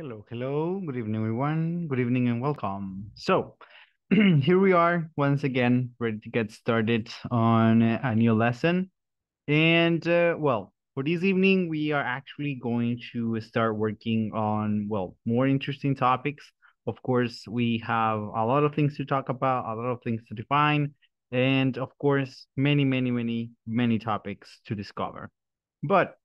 Hello, hello. Good evening, everyone. Good evening and welcome. So here we are once again, ready to get started on a new lesson. And uh, well, for this evening, we are actually going to start working on, well, more interesting topics. Of course, we have a lot of things to talk about, a lot of things to define, and of course, many, many, many, many topics to discover. But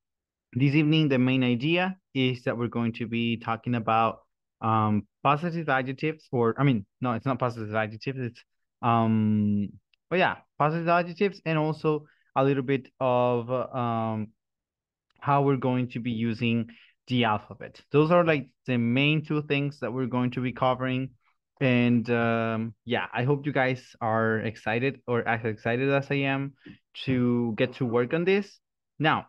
this evening, the main idea is that we're going to be talking about um, positive adjectives, or I mean, no, it's not positive adjectives. It's um, but oh, yeah, positive adjectives, and also a little bit of um, how we're going to be using the alphabet. Those are like the main two things that we're going to be covering. And um, yeah, I hope you guys are excited or as excited as I am to get to work on this. Now,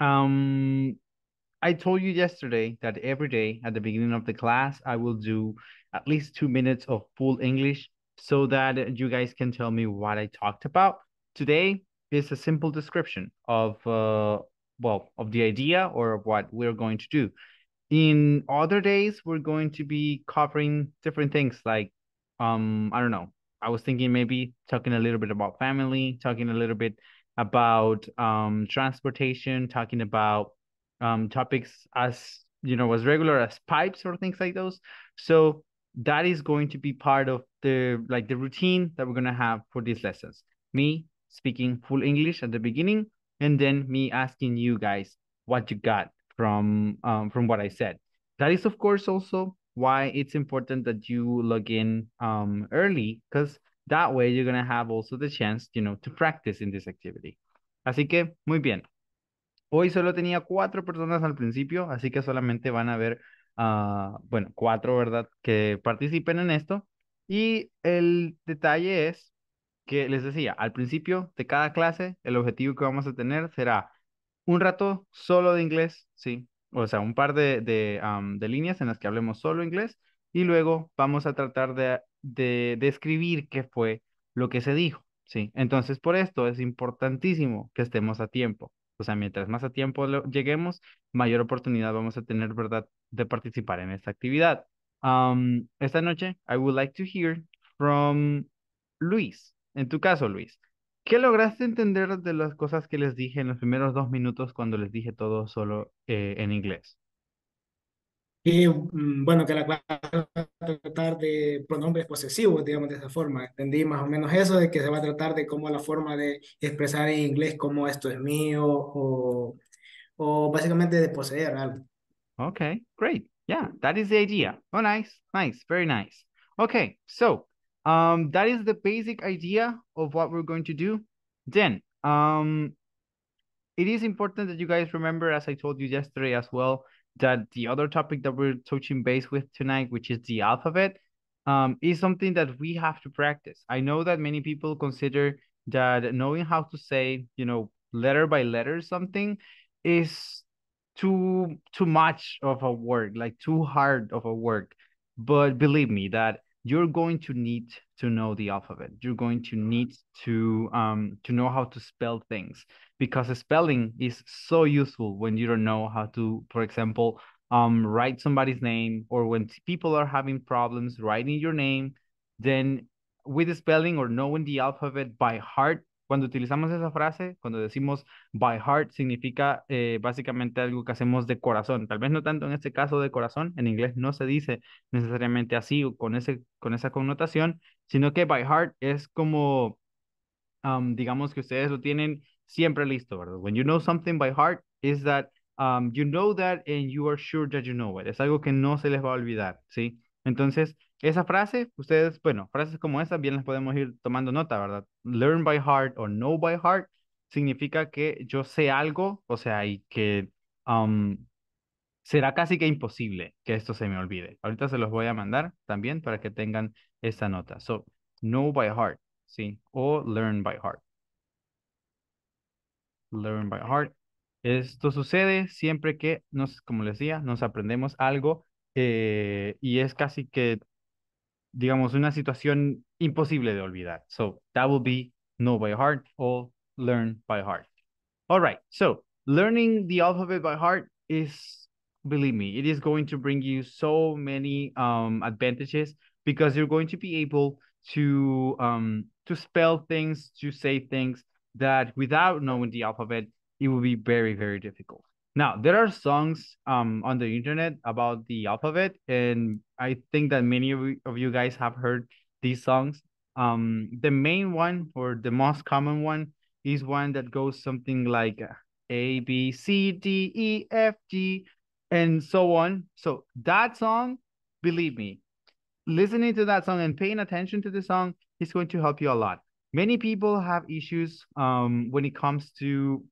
um, I told you yesterday that every day at the beginning of the class, I will do at least two minutes of full English so that you guys can tell me what I talked about. Today is a simple description of, uh, well, of the idea or of what we're going to do. In other days, we're going to be covering different things like, um, I don't know, I was thinking maybe talking a little bit about family, talking a little bit about um, transportation, talking about um, topics as you know as regular as pipes or things like those. So that is going to be part of the like the routine that we're gonna have for these lessons. Me speaking full English at the beginning, and then me asking you guys what you got from um, from what I said. That is of course also why it's important that you log in um, early because That way you're going to have also the chance, you know, to practice in this activity. Así que, muy bien. Hoy solo tenía cuatro personas al principio, así que solamente van a ver, ah, bueno, cuatro, ¿verdad? Que participen en esto. Y el detalle es que les decía, al principio de cada clase, el objetivo que vamos a tener será un rato solo de inglés, ¿sí? O sea, un par de, de líneas en las que hablemos solo inglés y luego vamos a tratar de de describir qué fue lo que se dijo, ¿sí? Entonces, por esto es importantísimo que estemos a tiempo. O sea, mientras más a tiempo lleguemos, mayor oportunidad vamos a tener, ¿verdad?, de participar en esta actividad. esta noche, I would like to hear from Luis. En tu caso, Luis, ¿qué lograste entender de las cosas que les dije en los primeros dos minutos cuando les dije todo solo eh, en inglés? Y mm, bueno, que la clase va a tratar de pronombres posesivos, digamos, de esa forma. Entendí más o menos eso, de que se va a tratar de cómo la forma de expresar en inglés como esto es mío o, o básicamente de poseer algo. Okay, great. Yeah, that is the idea. Oh, nice, nice, very nice. Okay, so um, that is the basic idea of what we're going to do. Then, um, it is important that you guys remember, as I told you yesterday as well, that the other topic that we're touching base with tonight, which is the alphabet, um, is something that we have to practice. I know that many people consider that knowing how to say, you know, letter by letter something is too too much of a work, like too hard of a work. But believe me that you're going to need to know the alphabet. You're going to need to um, to know how to spell things because spelling is so useful when you don't know how to, for example, um, write somebody's name or when people are having problems writing your name, then with the spelling or knowing the alphabet by heart, Cuando utilizamos esa frase, cuando decimos by heart, significa eh, básicamente algo que hacemos de corazón. Tal vez no tanto en este caso de corazón, en inglés no se dice necesariamente así o con, ese, con esa connotación, sino que by heart es como, digamos que ustedes lo tienen siempre listo, ¿verdad? When you know something by heart, is that um, you know that and you are sure that you know it. Es algo que no se les va a olvidar, ¿sí? Entonces, esa frase, ustedes, bueno, frases como esas bien las podemos ir tomando nota, ¿verdad? Learn by heart o know by heart significa que yo sé algo, o sea, y que um, será casi que imposible que esto se me olvide. Ahorita se los voy a mandar también para que tengan esta nota. So, know by heart, ¿sí? O learn by heart. Learn by heart. Esto sucede siempre que, nos, como les decía, nos aprendemos algo eh, y es casi que digamos, una situación imposible de olvidar. So that will be know by heart or learn by heart. All right, so learning the alphabet by heart is, believe me, it is going to bring you so many um, advantages because you're going to be able to um, to spell things, to say things that without knowing the alphabet, it will be very, very difficult. Now there are songs um on the internet about the alphabet, and I think that many of you guys have heard these songs. Um, the main one or the most common one is one that goes something like A B C D E F G, and so on. So that song, believe me, listening to that song and paying attention to the song is going to help you a lot. Many people have issues um, when it comes to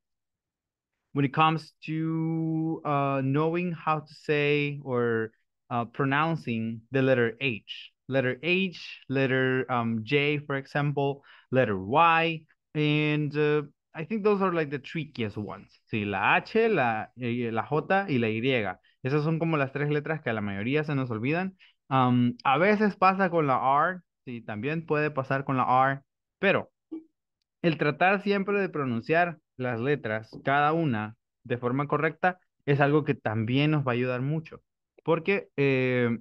when it comes to uh, knowing how to say or uh, pronouncing the letter H, letter H, letter um, J, for example, letter Y, and uh, I think those are like the trickiest ones. Sí, la H, la, eh, la J y la Y. Esas son como las tres letras que a la mayoría se nos olvidan. Um, a veces pasa con la R, sí, también puede pasar con la R, pero el tratar siempre de pronunciar las letras, cada una de forma correcta, es algo que también nos va a ayudar mucho. Porque eh,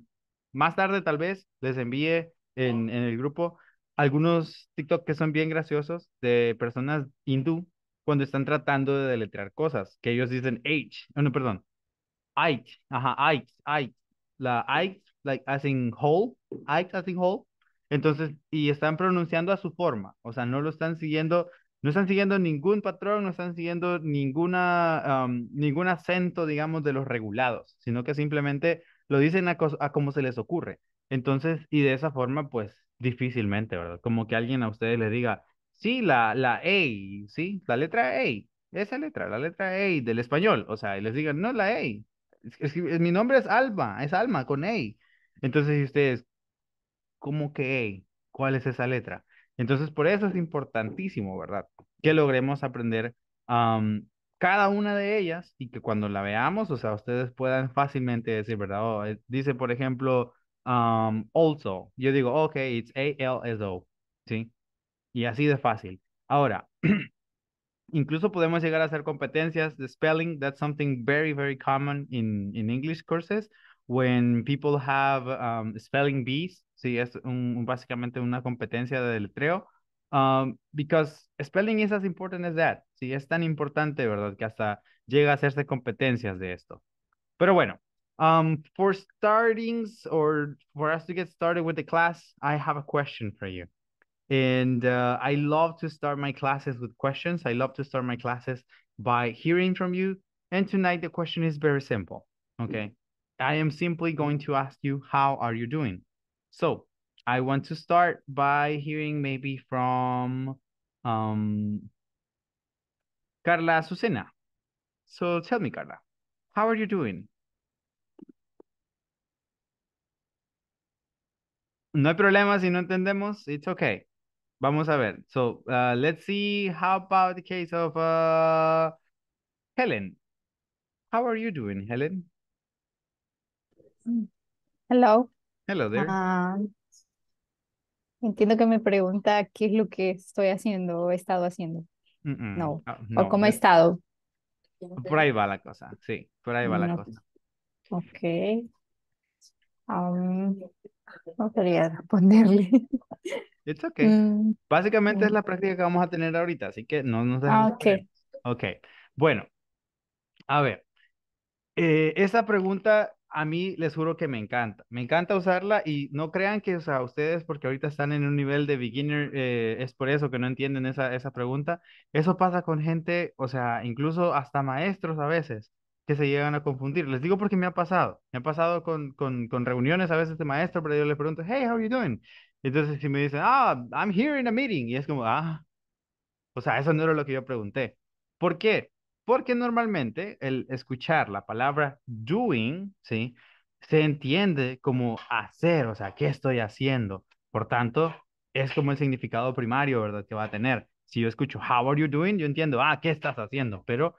más tarde tal vez les envíe en, en el grupo algunos TikTok que son bien graciosos de personas hindú cuando están tratando de deletrear cosas, que ellos dicen H, oh, no, perdón, I. ajá, I. I. la Ike, like as in whole, Ike as in whole, entonces, y están pronunciando a su forma, o sea, no lo están siguiendo no están siguiendo ningún patrón, no están siguiendo ninguna, ningún acento, digamos, de los regulados, sino que simplemente lo dicen a, como se les ocurre. Entonces, y de esa forma, pues difícilmente, ¿verdad? Como que alguien a ustedes le diga, sí, la, la E, sí, la letra E, esa letra, la letra E del español, o sea, y les digan, no, la E, mi nombre es Alma, es Alma con E. Entonces, y ustedes, ¿cómo que E? ¿Cuál es esa letra? Entonces, por eso es importantísimo, ¿verdad? Que logremos aprender a cada una de ellas y que cuando la veamos, o sea, ustedes puedan fácilmente decir, ¿verdad? Oh, eh, dice, por ejemplo, also. Yo digo, ok, it's A-L-S-O, ¿sí? Y así de fácil. Ahora, incluso podemos llegar a hacer competencias de spelling. That's something very, very common in, English courses. When people have spelling bees, Sí, es un, básicamente una competencia de deletreo. Um, ah, because spelling is as important as that. Sí, es tan importante, ¿verdad? Que hasta llega a hacerse competencias de esto. Pero bueno, um, for startings or for us to get started with the class, I have a question for you. And uh, I love to start my classes with questions. I love to start my classes by hearing from you. And tonight the question is very simple, okay? I am simply going to ask you, how are you doing? So I want to start by hearing maybe from um, Carla Susena. So tell me, Carla, how are you doing? No hay problema si no entendemos. It's okay. Vamos a ver. So uh, let's see. How about the case of uh, Helen? How are you doing, Helen? Hello. Hello there. Ah, entiendo que me pregunta qué es lo que estoy haciendo o he estado haciendo. No. Ah, o cómo he estado. Por ahí va la cosa, sí, por ahí va la cosa. Ok. no quería responderle. It's okay. Mm, Básicamente es mm. la práctica que vamos a tener ahorita, así que no nos dejamos. Ah, okay. ok. Bueno, a ver. Eh, esa pregunta a mí les juro que me encanta. Me encanta usarla y no crean que, o sea, ustedes, porque ahorita están en un nivel de beginner, eh, es por eso que no entienden esa, esa pregunta. Eso pasa con gente, o sea, incluso hasta maestros a veces que se llegan a confundir. Les digo porque me ha pasado. Me ha pasado con, con, reuniones a veces de maestro, pero yo les pregunto, hey, how are you doing? Entonces, si me dicen, ah, I'm here in a meeting, y es como, ah, o sea, eso no era lo que yo pregunté. ¿Por qué? Porque normalmente el escuchar la palabra doing, ¿sí? Se entiende como hacer, o sea, ¿qué estoy haciendo? Por tanto, es como el significado primario, ¿verdad? Que va a tener. Si yo escucho, how are you doing? Yo entiendo, ah, ¿qué estás haciendo? Pero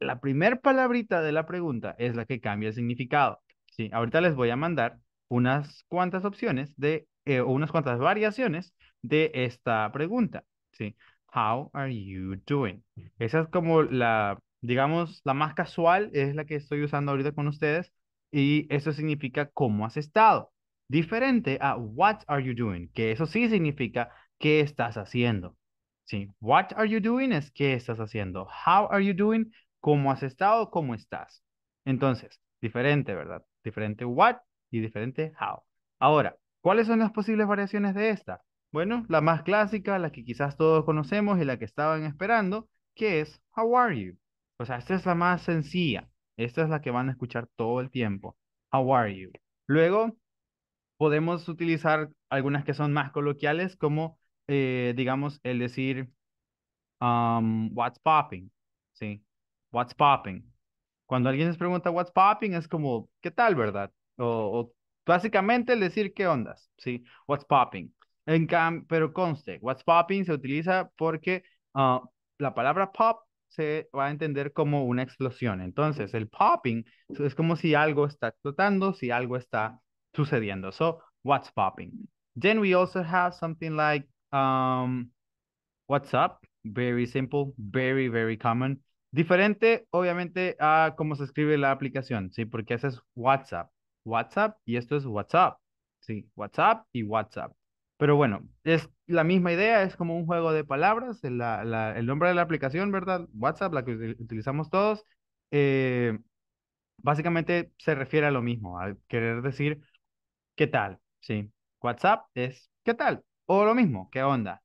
la primer palabrita de la pregunta es la que cambia el significado. Sí, ahorita les voy a mandar unas cuantas opciones de, o eh, unas cuantas variaciones de esta pregunta, ¿sí? How are you doing? Esa es como la Digamos, la más casual es la que estoy usando ahorita con ustedes y eso significa cómo has estado. Diferente a what are you doing, que eso sí significa qué estás haciendo. Sí, what are you doing es qué estás haciendo. How are you doing, cómo has estado, cómo estás. Entonces, diferente, ¿verdad? Diferente what y diferente how. Ahora, ¿cuáles son las posibles variaciones de esta? Bueno, la más clásica, la que quizás todos conocemos y la que estaban esperando, que es how are you. O sea, esta es la más sencilla. Esta es la que van a escuchar todo el tiempo. How are you? Luego, podemos utilizar algunas que son más coloquiales, como, eh, digamos, el decir, um, what's popping? ¿Sí? What's popping? Cuando alguien les pregunta what's popping, es como, ¿qué tal, verdad? O, básicamente el decir, ¿qué ondas? ¿Sí? What's popping? En pero conste, what's popping se utiliza porque ah, la palabra pop se va a entender como una explosión. Entonces, el popping es como si algo está explotando, si algo está sucediendo. So, what's popping? Then we also have something like um, what's up? Very simple, very, very common. Diferente, obviamente, a cómo se escribe la aplicación, ¿sí? Porque ese es WhatsApp. WhatsApp y esto es WhatsApp. Sí, WhatsApp y WhatsApp. Pero bueno, es la misma idea, es como un juego de palabras, la, el nombre de la aplicación, ¿verdad? WhatsApp, la que utilizamos todos, eh, básicamente se refiere a lo mismo, al querer decir, ¿qué tal? Sí, WhatsApp es, ¿qué tal? O lo mismo, ¿qué onda?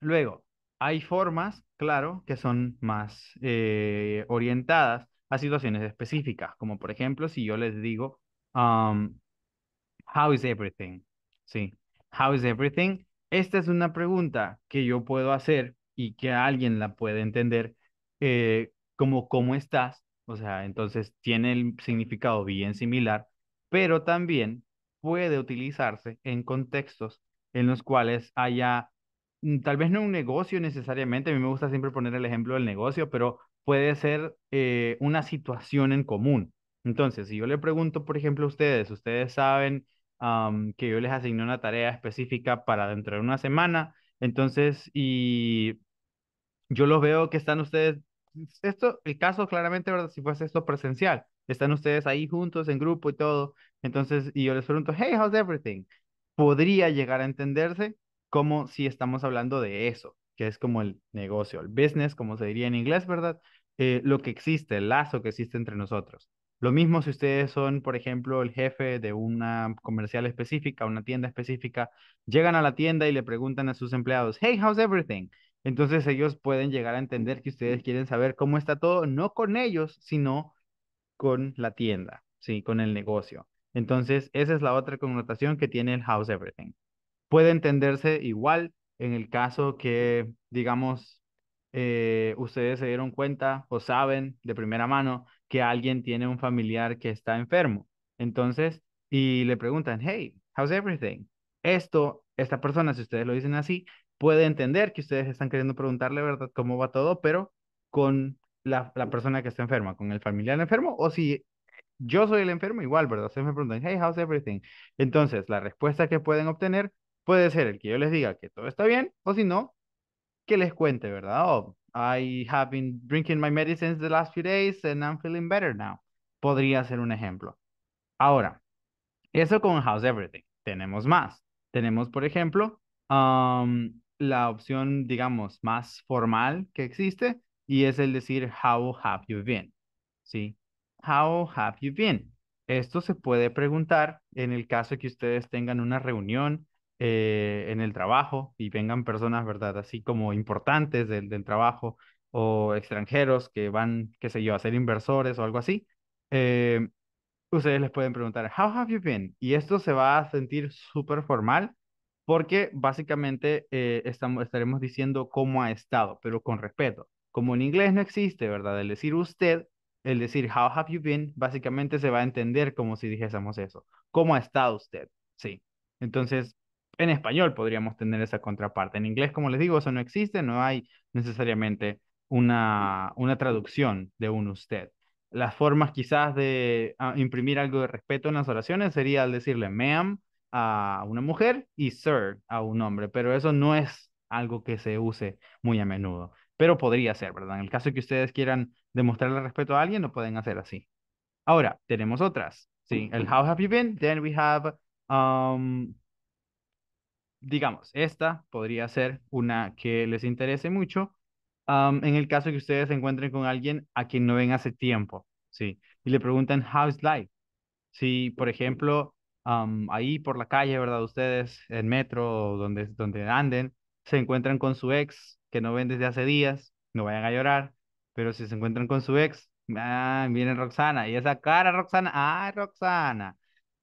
luego, hay formas, claro, que son más eh, orientadas a situaciones específicas, como por ejemplo, si yo les digo, um, How is everything? Sí. How is everything? Esta es una pregunta que yo puedo hacer y que alguien la puede entender eh, como cómo estás. O sea, entonces tiene el significado bien similar, pero también puede utilizarse en contextos en los cuales haya mm, tal vez no un negocio necesariamente, a mí me gusta siempre poner el ejemplo del negocio, pero puede ser eh, una situación en común. Entonces, si yo le pregunto, por ejemplo, a ustedes, ¿ustedes saben que yo les asigné una tarea específica para dentro de una semana. Entonces, y yo los veo que están ustedes, esto, el caso claramente, ¿verdad? Si fuese esto presencial, están ustedes ahí juntos en grupo y todo. Entonces, y yo les pregunto, hey, how's everything? Podría llegar a entenderse como si estamos hablando de eso, que es como el negocio, el business, como se diría en inglés, ¿verdad? Eh, lo que existe, el lazo que existe entre nosotros. Lo mismo si ustedes son, por ejemplo, el jefe de una comercial específica, una tienda específica, llegan a la tienda y le preguntan a sus empleados, hey, how's everything? Entonces ellos pueden llegar a entender que ustedes quieren saber cómo está todo, no con ellos, sino con la tienda, ¿sí? Con el negocio. Entonces, esa es la otra connotación que tiene el how's everything. Puede entenderse igual en el caso que, digamos, eh, ustedes se dieron cuenta o saben de primera mano que alguien tiene un familiar que está enfermo. Entonces, y le preguntan, hey, how's everything? Esto, esta persona, si ustedes lo dicen así, puede entender que ustedes están queriendo preguntarle, ¿verdad?, cómo va todo, pero con la, la persona que está enferma, con el familiar enfermo, o si yo soy el enfermo, igual, ¿verdad? Ustedes me preguntan, hey, how's everything? Entonces, la respuesta que pueden obtener puede ser el que yo les diga que todo está bien, o si no, que les cuente, ¿verdad? O I have been drinking my medicines the last few days and I'm feeling better now. Podría ser un ejemplo. Ahora, eso con How's Everything. Tenemos más. Tenemos, por ejemplo, la opción, digamos, más formal que existe y es el decir How have you been? ¿Sí? How have you been? Esto se puede preguntar en el caso que ustedes tengan una reunión eh, en el trabajo y vengan personas, ¿verdad? Así como importantes del, del trabajo o extranjeros que van, qué sé yo, a ser inversores o algo así, eh, ustedes les pueden preguntar, how have you been? Y esto se va a sentir súper formal porque básicamente eh, estamos, estaremos diciendo cómo ha estado, pero con respeto. Como en inglés no existe, ¿verdad? El decir usted, el decir how have you been, básicamente se va a entender como si dijésemos eso. ¿Cómo ha estado usted? Sí. Entonces, en español podríamos tener esa contraparte. En inglés, como les digo, eso no existe, no hay necesariamente una, una traducción de un usted. Las formas quizás de ah, imprimir algo de respeto en las oraciones sería al decirle ma'am a una mujer y sir a un hombre, pero eso no es algo que se use muy a menudo, pero podría ser, ¿verdad? En el caso que ustedes quieran demostrarle respeto a alguien, lo pueden hacer así. Ahora, tenemos otras, ¿sí? El how have you been, then we have um, digamos, esta podría ser una que les interese mucho. en el caso que ustedes se encuentren con alguien a quien no ven hace tiempo, ¿sí? Y le preguntan, how's life? Si, por ejemplo, ahí por la calle, ¿verdad? Ustedes, en metro, donde, donde anden, se encuentran con su ex que no ven desde hace días, no vayan a llorar, pero si se encuentran con su ex, ah, Roxana, y esa cara Roxana, ah, Roxana,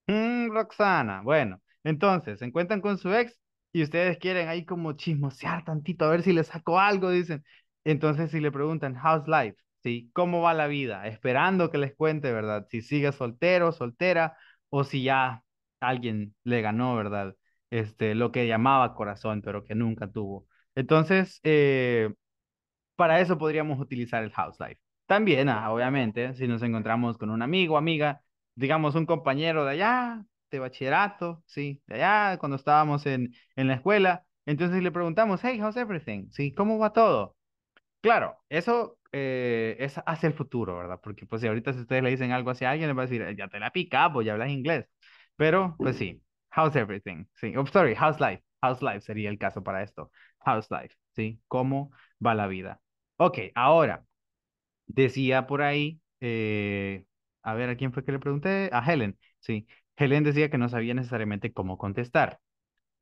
mm, Roxana, bueno, entonces se encuentran con su ex y ustedes quieren ahí como chismosear tantito, a ver si le saco algo, dicen. Entonces, si le preguntan, how's life? ¿Sí? ¿Cómo va la vida? Esperando que les cuente, ¿verdad? Si sigue soltero, soltera, o si ya alguien le ganó, ¿verdad? Este, lo que llamaba corazón, pero que nunca tuvo. Entonces, eh, para eso podríamos utilizar el house life. También, ah, obviamente, si nos encontramos con un amigo, amiga, digamos un compañero de allá, de este, bachillerato, sí, de allá cuando estábamos en, en la escuela. Entonces le preguntamos, hey, how's everything? Sí, ¿cómo va todo? Claro, eso eh, es hacia el futuro, ¿verdad? Porque pues si ahorita si ustedes le dicen algo hacia alguien, le va a decir, eh, ya te la pues ya hablas inglés. Pero, pues sí, how's everything? Sí, oh, sorry, how's life? How's life sería el caso para esto. How's life? Sí, ¿cómo va la vida? Ok, ahora, decía por ahí, eh, a ver, ¿a quién fue que le pregunté? A Helen, sí. Helen decía que no sabía necesariamente cómo contestar.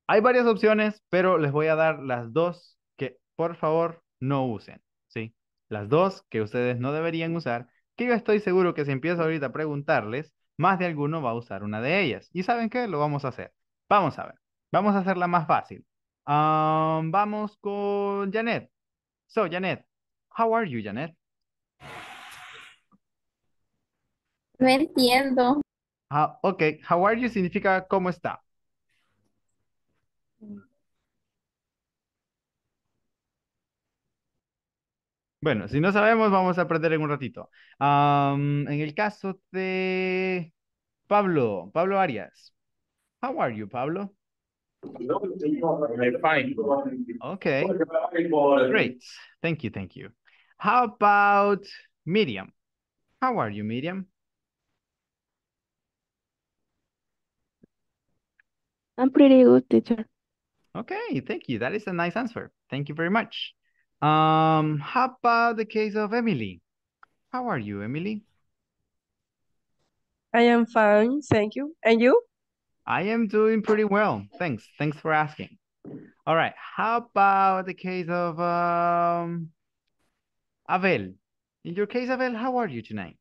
Hay varias opciones, pero les voy a dar las dos que por favor no usen, ¿sí? Las dos que ustedes no deberían usar, que yo estoy seguro que si empiezo ahorita a preguntarles, más de alguno va a usar una de ellas. ¿Y saben qué? Lo vamos a hacer. Vamos a ver. Vamos a hacerla más fácil. vamos con Janet. So, Janet, how are you, Janet? No entiendo. Ah, ok, how are you significa cómo está. Bueno, si no sabemos, vamos a aprender en un ratito. en el caso de Pablo, Pablo Arias. How are you, Pablo? I'm fine. Okay. Great. Thank you, thank you. How about Miriam? How are you, Miriam? I'm pretty good, teacher. Okay, thank you. That is a nice answer. Thank you very much. Um, how about the case of Emily? How are you, Emily? I am fine, thank you. And you? I am doing pretty well. Thanks. Thanks for asking. All right. How about the case of um, Abel? In your case, Abel, how are you tonight?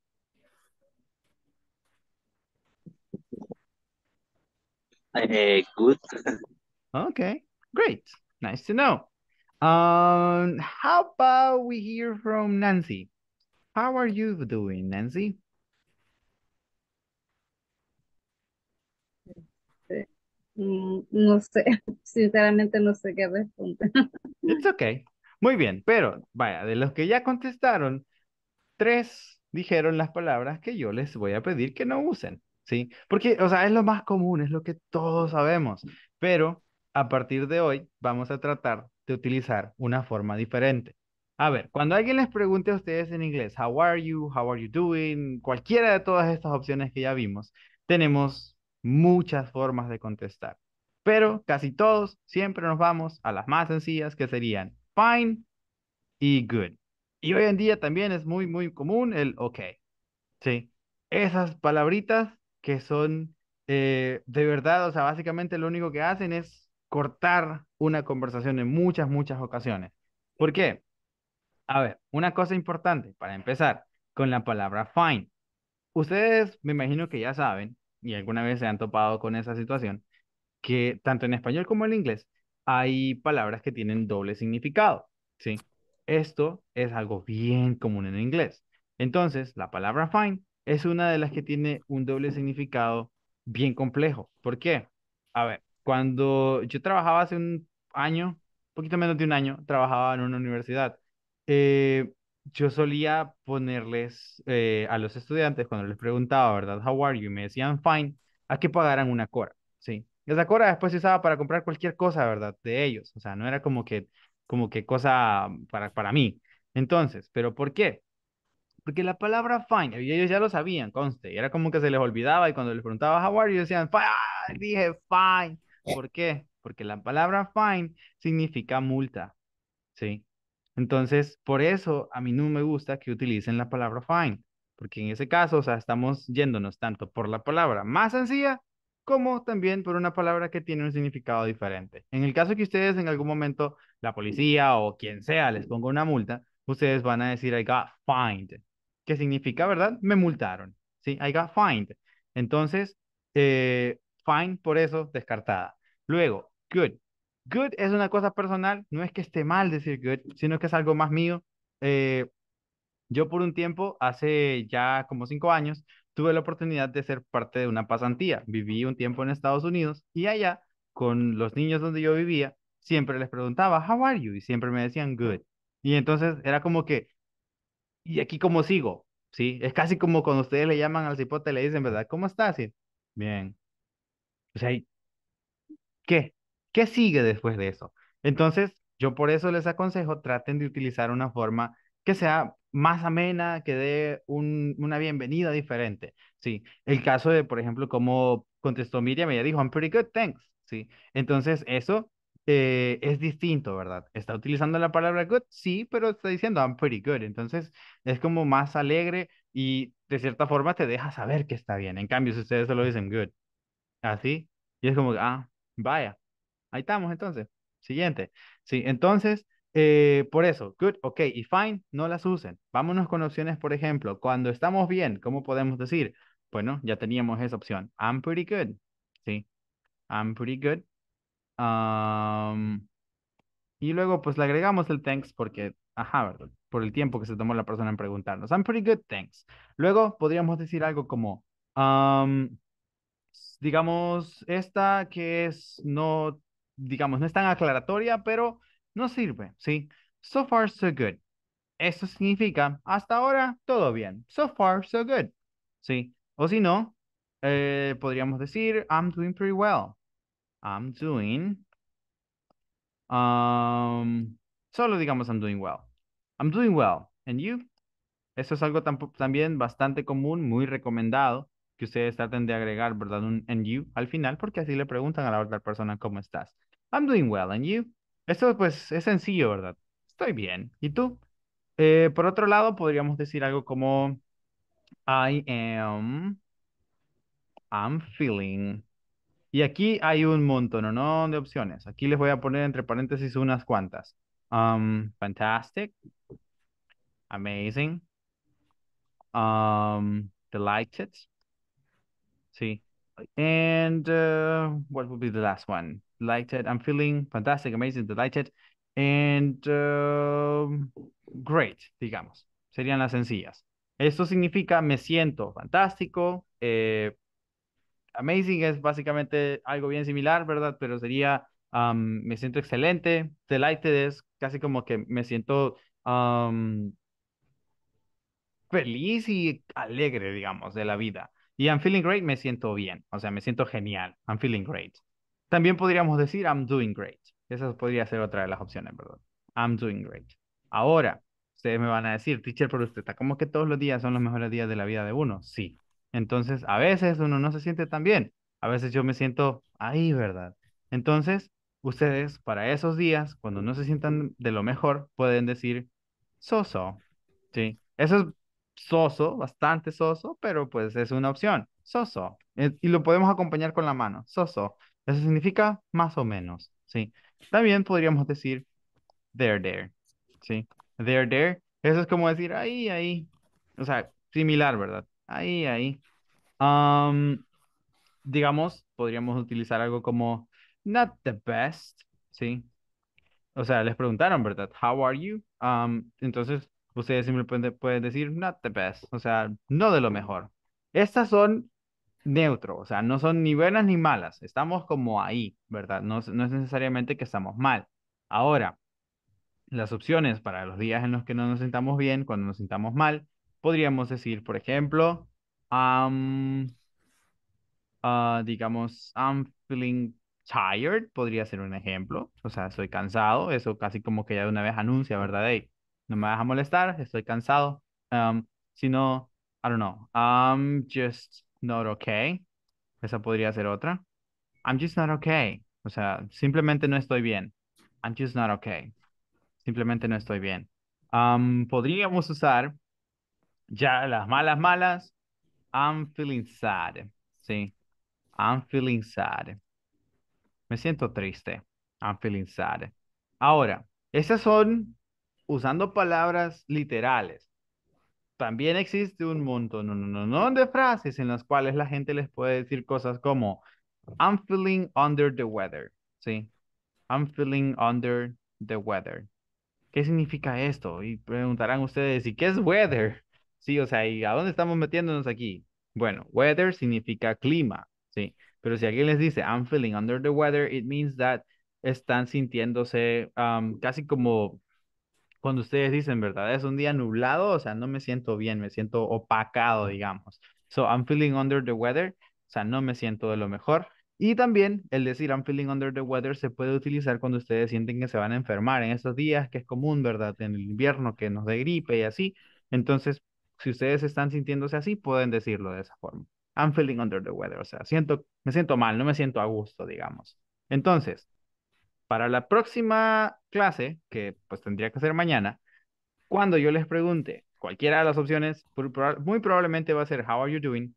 Eh, good. okay, great. Nice to know. Um, how about we hear from Nancy? How are you doing, Nancy? No sé, sinceramente no sé qué responder. It's okay. Muy bien, pero vaya, de los que ya contestaron, tres dijeron las palabras que yo les voy a pedir que no usen. ¿sí? Porque, o sea, es lo más común, es lo que todos sabemos, pero a partir de hoy vamos a tratar de utilizar una forma diferente. A ver, cuando alguien les pregunte a ustedes en inglés, how are you, how are you doing, cualquiera de todas estas opciones que ya vimos, tenemos muchas formas de contestar. Pero casi todos siempre nos vamos a las más sencillas que serían fine y good. Y hoy en día también es muy, muy común el ok. Sí. Esas palabritas que son eh, de verdad, o sea, básicamente lo único que hacen es cortar una conversación en muchas, muchas ocasiones. ¿Por qué? A ver, una cosa importante para empezar con la palabra fine. Ustedes me imagino que ya saben, y alguna vez se han topado con esa situación, que tanto en español como en inglés hay palabras que tienen doble significado, ¿sí? Esto es algo bien común en inglés. Entonces, la palabra fine es una de las que tiene un doble significado bien complejo. ¿Por qué? A ver, cuando yo trabajaba hace un año, poquito menos de un año, trabajaba en una universidad. Eh, yo solía ponerles eh, a los estudiantes, cuando les preguntaba, ¿verdad? How are you? me decían fine, a que pagaran una cora, ¿sí? Esa cora después se usaba para comprar cualquier cosa, ¿verdad? De ellos, o sea, no era como que, como que cosa para, para mí. Entonces, ¿pero por qué? porque la palabra fine, y ellos ya lo sabían, conste, era como que se les olvidaba y cuando les preguntaba how are you, decían, fine, dije fine. Eh. ¿Por qué? Porque la palabra fine significa multa, ¿sí? Entonces, por eso a mí no me gusta que utilicen la palabra fine, porque en ese caso, o sea, estamos yéndonos tanto por la palabra más sencilla como también por una palabra que tiene un significado diferente. En el caso que ustedes en algún momento, la policía o quien sea, les ponga una multa, ustedes van a decir, I got fined, ¿Qué significa, ¿verdad? Me multaron, ¿sí? I got fined. Entonces, eh, fine por eso, descartada. Luego, good. Good es una cosa personal, no es que esté mal decir good, sino que es algo más mío. Eh, yo por un tiempo, hace ya como cinco años, tuve la oportunidad de ser parte de una pasantía. Viví un tiempo en Estados Unidos y allá, con los niños donde yo vivía, siempre les preguntaba, how are you? Y siempre me decían good. Y entonces era como que y aquí cómo sigo, ¿sí? Es casi como cuando ustedes le llaman al cipote y le dicen, ¿verdad? ¿Cómo está Sí. Bien. O ¿qué? ¿Qué sigue después de eso? Entonces, yo por eso les aconsejo, traten de utilizar una forma que sea más amena, que dé una bienvenida diferente, ¿sí? El caso de, por ejemplo, cómo contestó Miriam, ella dijo, I'm pretty good, thanks, ¿sí? Entonces, eso eh, es distinto, ¿verdad? Está utilizando la palabra good, sí, pero está diciendo I'm pretty good. Entonces es como más alegre y de cierta forma te deja saber que está bien. En cambio, si ustedes lo dicen good, así, y es como, ah, vaya, ahí estamos entonces. Siguiente. Sí, entonces, eh, por eso, good, ok, y fine, no las usen. Vámonos con opciones, por ejemplo, cuando estamos bien, ¿cómo podemos decir? Bueno, ya teníamos esa opción. I'm pretty good. Sí, I'm pretty good y luego, pues le agregamos el thanks porque, ajá, Por el tiempo que se tomó la persona en preguntarnos. I'm pretty good, thanks. Luego podríamos decir algo como, digamos, esta que es no, digamos, no es tan aclaratoria, pero no sirve, ¿sí? So far, so good. Eso significa, hasta ahora, todo bien. So far, so good. ¿Sí? O si no, eh, podríamos decir, I'm doing pretty well. I'm doing. Um, solo digamos I'm doing well. I'm doing well. And you? Eso es algo también bastante común, muy recomendado que ustedes traten de agregar, ¿verdad? Un and you al final, porque así le preguntan a la otra persona cómo estás. I'm doing well, and you? Esto pues es sencillo, ¿verdad? Estoy bien. ¿Y tú? Eh, por otro lado, podríamos decir algo como I am, I'm feeling y aquí hay un montón ¿no? de opciones. Aquí les voy a poner entre paréntesis unas cuantas. Um, fantastic. Amazing. Um, delighted. Sí. And uh, what would be the last one? Delighted. I'm feeling fantastic, amazing, delighted. And um, great, digamos. Serían las sencillas. Esto significa me siento fantástico, eh, Amazing es básicamente algo bien similar, ¿verdad? Pero sería me siento excelente, delighted es casi como que me siento feliz y alegre, digamos, de la vida. Y I'm feeling great, me siento bien, o sea, me siento genial, I'm feeling great. También podríamos decir I'm doing great. Esa podría ser otra de las opciones, ¿verdad? I'm doing great. Ahora, ustedes me van a decir, teacher, pero usted está como que todos los días son los mejores días de la vida de uno. Sí, entonces, a veces uno no se siente tan bien. A veces yo me siento ahí, ¿verdad? Entonces, ustedes para esos días, cuando no se sientan de lo mejor, pueden decir soso. Sí, eso es soso, bastante soso, pero pues es una opción. Soso. Eh, y lo podemos acompañar con la mano. Soso. Eso significa más o menos. Sí. También podríamos decir there, there. Sí. There, there. Eso es como decir ahí, ahí. O sea, similar, ¿verdad? Ahí, ahí. digamos, podríamos utilizar algo como not the best, ¿sí? O sea, les preguntaron, ¿verdad? How are you? entonces, ustedes simplemente pueden decir not the best, o sea, no de lo mejor. Estas son neutro, o sea, no son ni buenas ni malas, estamos como ahí, ¿verdad? No, no es necesariamente que estamos mal. Ahora, las opciones para los días en los que no nos sentamos bien, cuando nos sintamos mal, podríamos decir, por ejemplo, um, digamos, I'm feeling tired, podría ser un ejemplo. O sea, estoy cansado, eso casi como que ya de una vez anuncia, ¿verdad? Hey, no me vas a molestar, estoy cansado. Um, no, I don't know, I'm just not okay. Esa podría ser otra. I'm just not okay. O sea, simplemente no estoy bien. I'm just not okay. Simplemente no estoy bien. podríamos usar ya las malas, malas, I'm feeling sad. Sí, I'm feeling sad. Me siento triste. I'm feeling sad. Ahora, esas son usando palabras literales. También existe un montón, de frases en las cuales la gente les puede decir cosas como I'm feeling under the weather. Sí, I'm feeling under the weather. ¿Qué significa esto? Y preguntarán ustedes, ¿y qué es weather? Sí, o sea, ¿y a dónde estamos metiéndonos aquí? Bueno, weather significa clima, ¿sí? Pero si alguien les dice, I'm feeling under the weather, it means that están sintiéndose casi como cuando ustedes dicen, ¿verdad? Es un día nublado, o sea, no me siento bien, me siento opacado, digamos. So, I'm feeling under the weather, o sea, no me siento de lo mejor. Y también el decir I'm feeling under the weather se puede utilizar cuando ustedes sienten que se van a enfermar en estos días, que es común, ¿verdad? En el invierno, que nos dé gripe y así. Entonces, si ustedes están sintiéndose así, pueden decirlo de esa forma. I'm feeling under the weather, o sea, siento, me siento mal, no me siento a gusto, digamos. Entonces, para la próxima clase, que pues tendría que ser mañana, cuando yo les pregunte cualquiera de las opciones, muy probablemente va a ser How are you doing?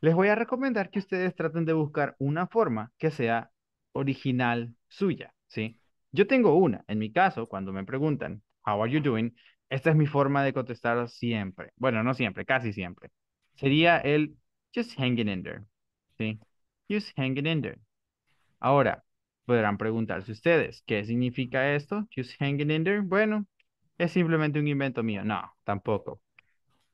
Les voy a recomendar que ustedes traten de buscar una forma que sea original suya, ¿sí? Yo tengo una. En mi caso, cuando me preguntan How are you doing? Esta es mi forma de contestar siempre. Bueno, no siempre, casi siempre. Sería el just hanging in there. ¿Sí? Just hanging in there. Ahora, podrán preguntarse ustedes, ¿qué significa esto? Just hanging in there. Bueno, es simplemente un invento mío. No, tampoco.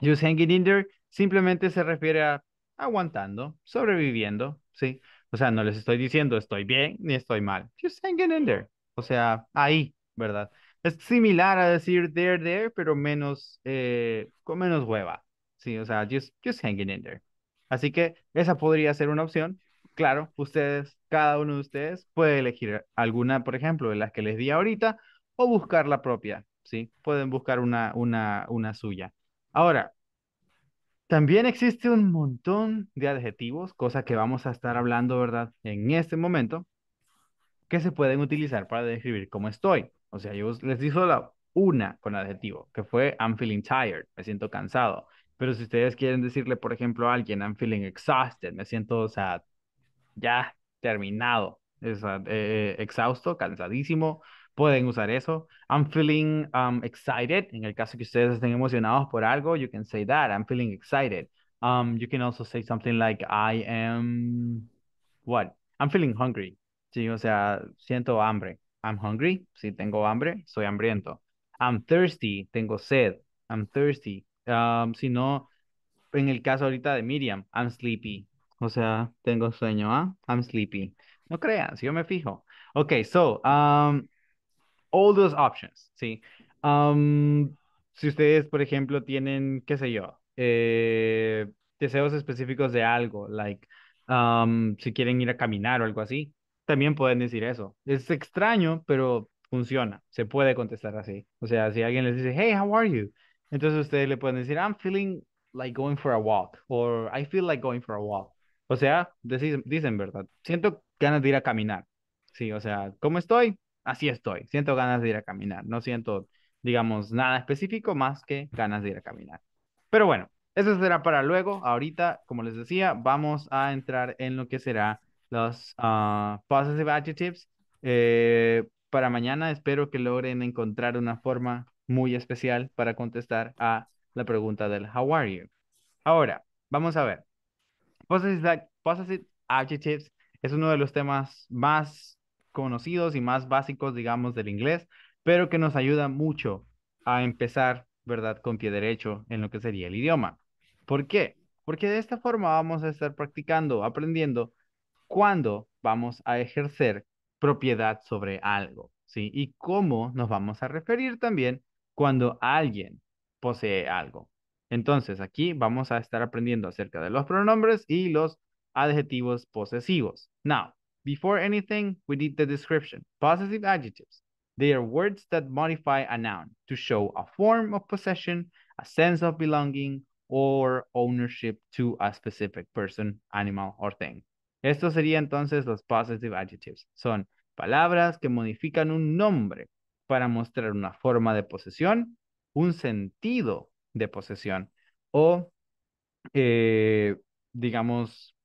Just hanging in there simplemente se refiere a aguantando, sobreviviendo, ¿sí? O sea, no les estoy diciendo estoy bien ni estoy mal. Just hanging in there. O sea, ahí, ¿verdad? es similar a decir there, there, pero menos, eh, con menos hueva. Sí, o sea, just, just hanging in there. Así que esa podría ser una opción. Claro, ustedes, cada uno de ustedes puede elegir alguna, por ejemplo, de las que les di ahorita, o buscar la propia, ¿sí? Pueden buscar una, una, una suya. Ahora, también existe un montón de adjetivos, cosa que vamos a estar hablando, ¿verdad? En este momento, que se pueden utilizar para describir cómo estoy. O sea, yo les di solo una con adjetivo, que fue I'm feeling tired, me siento cansado. Pero si ustedes quieren decirle, por ejemplo, a alguien, I'm feeling exhausted, me siento, o sea, ya terminado, eh, exhausto, cansadísimo, pueden usar eso. I'm feeling um, excited, en el caso que ustedes estén emocionados por algo, you can say that, I'm feeling excited. Um, you can also say something like, I am, what? I'm feeling hungry. Sí, o sea, siento hambre. I'm hungry, si tengo hambre, soy hambriento. I'm thirsty, tengo sed. I'm thirsty. Um, si no, en el caso ahorita de Miriam, I'm sleepy. O sea, tengo sueño, ¿ah? I'm sleepy. No crean, si yo me fijo. Ok, so, um, all those options, ¿sí? Um, si ustedes, por ejemplo, tienen, qué sé yo, eh, deseos específicos de algo, like si quieren ir a caminar o algo así, también pueden decir eso. Es extraño, pero funciona. Se puede contestar así. O sea, si alguien les dice, hey, how are you? Entonces ustedes le pueden decir, I'm feeling like going for a walk. Or I feel like going for a walk. O sea, dicen, dicen ¿verdad? Siento ganas de ir a caminar. Sí, o sea, ¿cómo estoy? Así estoy. Siento ganas de ir a caminar. No siento, digamos, nada específico más que ganas de ir a caminar. Pero bueno, eso será para luego. Ahorita, como les decía, vamos a entrar en lo que será los uh, ah, adjectives. Eh, para mañana espero que logren encontrar una forma muy especial para contestar a la pregunta del how are you. Ahora, vamos a ver. ...positive adjectives es uno de los temas más conocidos y más básicos, digamos, del inglés, pero que nos ayuda mucho a empezar, ¿verdad?, con pie derecho en lo que sería el idioma. ¿Por qué? Porque de esta forma vamos a estar practicando, aprendiendo cuándo vamos a ejercer propiedad sobre algo, ¿sí? Y cómo nos vamos a referir también cuando alguien posee algo. Entonces, aquí vamos a estar aprendiendo acerca de los pronombres y los adjetivos posesivos. Now, before anything, we need the description. Possessive adjectives. They are words that modify a noun to show a form of possession, a sense of belonging, or ownership to a specific person, animal, or thing. Esto sería entonces los positive adjectives. Son palabras que modifican un nombre para mostrar una forma de posesión, un sentido de posesión o, eh, digamos,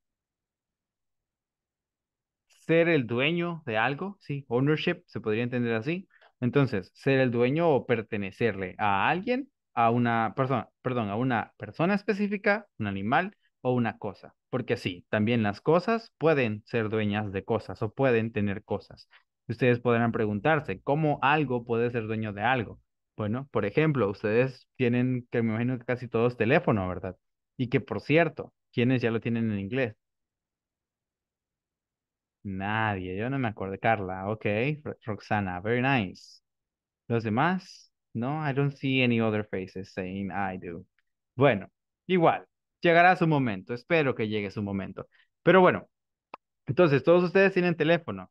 ser el dueño de algo, ¿sí? Ownership, se podría entender así. Entonces, ser el dueño o pertenecerle a alguien, a una persona, perdón, a una persona específica, un animal o una cosa porque sí, también las cosas pueden ser dueñas de cosas o pueden tener cosas. Ustedes podrán preguntarse, ¿cómo algo puede ser dueño de algo? Bueno, por ejemplo, ustedes tienen, que me imagino que casi todos teléfono, ¿verdad? Y que por cierto, ¿quiénes ya lo tienen en inglés? Nadie, yo no me acuerdo. Carla, ok. Roxana, very nice. Los demás, no, I don't see any other faces saying I do. Bueno, igual, llegará su momento, espero que llegue su momento. Pero bueno, entonces todos ustedes tienen teléfono.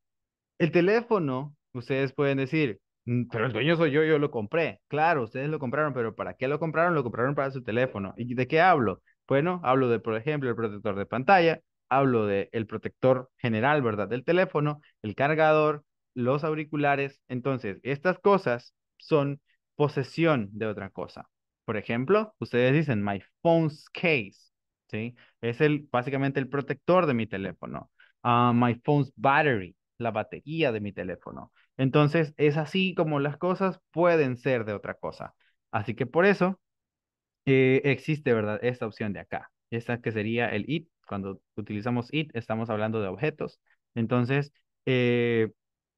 El teléfono, ustedes pueden decir, mm, pero el dueño soy yo, yo lo compré. Claro, ustedes lo compraron, pero ¿para qué lo compraron? Lo compraron para su teléfono. ¿Y de qué hablo? Bueno, hablo de, por ejemplo, el protector de pantalla, hablo del el protector general, ¿verdad? Del teléfono, el cargador, los auriculares. Entonces, estas cosas son posesión de otra cosa. Por ejemplo, ustedes dicen my phone's case, ¿sí? Es el, básicamente el protector de mi teléfono. Ah, my phone's battery, la batería de mi teléfono. Entonces, es así como las cosas pueden ser de otra cosa. Así que por eso eh, existe, ¿verdad? Esta opción de acá. Esta que sería el it. Cuando utilizamos it, estamos hablando de objetos. Entonces, eh,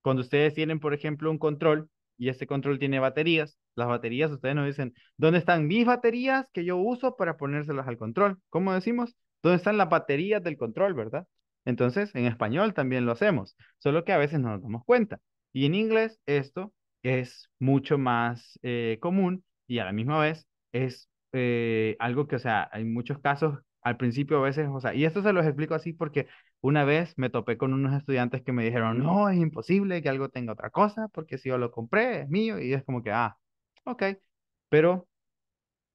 cuando ustedes tienen, por ejemplo, un control y este control tiene baterías, las baterías, ustedes nos dicen, ¿dónde están mis baterías que yo uso para ponérselas al control? ¿Cómo decimos? ¿Dónde están las baterías del control, verdad? Entonces, en español también lo hacemos, solo que a veces no nos damos cuenta. Y en inglés esto es mucho más eh, común y a la misma vez es eh, algo que, o sea, hay muchos casos al principio a veces, o sea, y esto se los explico así porque una vez me topé con unos estudiantes que me dijeron, no, es imposible que algo tenga otra cosa porque si yo lo compré es mío y es como que, ah, ok, pero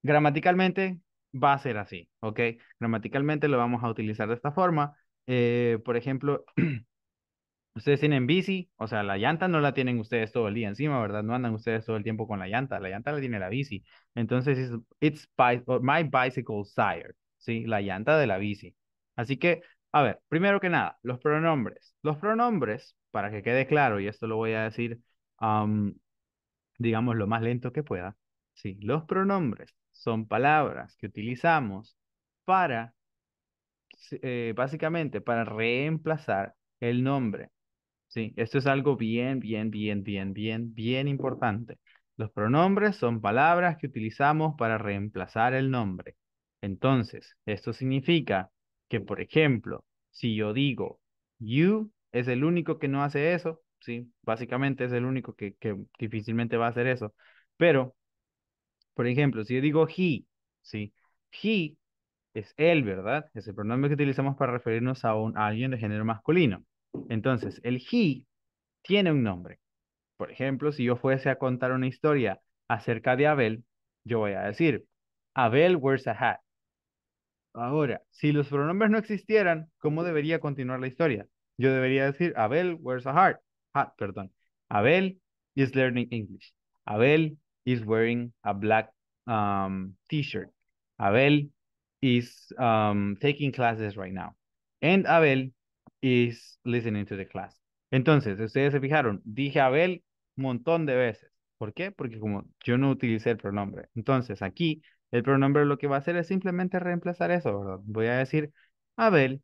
gramaticalmente va a ser así, ok, gramaticalmente lo vamos a utilizar de esta forma. Eh, por ejemplo, ustedes tienen bici, o sea, la llanta no la tienen ustedes todo el día encima, ¿verdad? No andan ustedes todo el tiempo con la llanta, la llanta la tiene la bici. Entonces, it's, my bicycle sire, ¿sí? La llanta de la bici. Así que, a ver, primero que nada, los pronombres. Los pronombres, para que quede claro, y esto lo voy a decir digamos, lo más lento que pueda. Sí, los pronombres son palabras que utilizamos para, eh, básicamente, para reemplazar el nombre. Sí, esto es algo bien, bien, bien, bien, bien, bien importante. Los pronombres son palabras que utilizamos para reemplazar el nombre. Entonces, esto significa que, por ejemplo, si yo digo you es el único que no hace eso, ¿sí? Básicamente es el único que, difícilmente va a hacer eso. Pero, por ejemplo, si yo digo he, ¿sí? He es él, ¿verdad? Es el pronombre que utilizamos para referirnos a, un, a alguien de género masculino. Entonces, el he tiene un nombre. Por ejemplo, si yo fuese a contar una historia acerca de Abel, yo voy a decir, Abel wears a hat. Ahora, si los pronombres no existieran, ¿cómo debería continuar la historia? Yo debería decir, Abel wears a heart. Hat, perdón. Abel is learning English. Abel is wearing a black um, t-shirt. Abel is um, taking classes right now. And Abel is listening to the class. Entonces, ustedes se fijaron, dije Abel un montón de veces. ¿Por qué? Porque como yo no utilicé el pronombre. Entonces, aquí el pronombre lo que va a hacer es simplemente reemplazar eso, ¿verdad? Voy a decir, Abel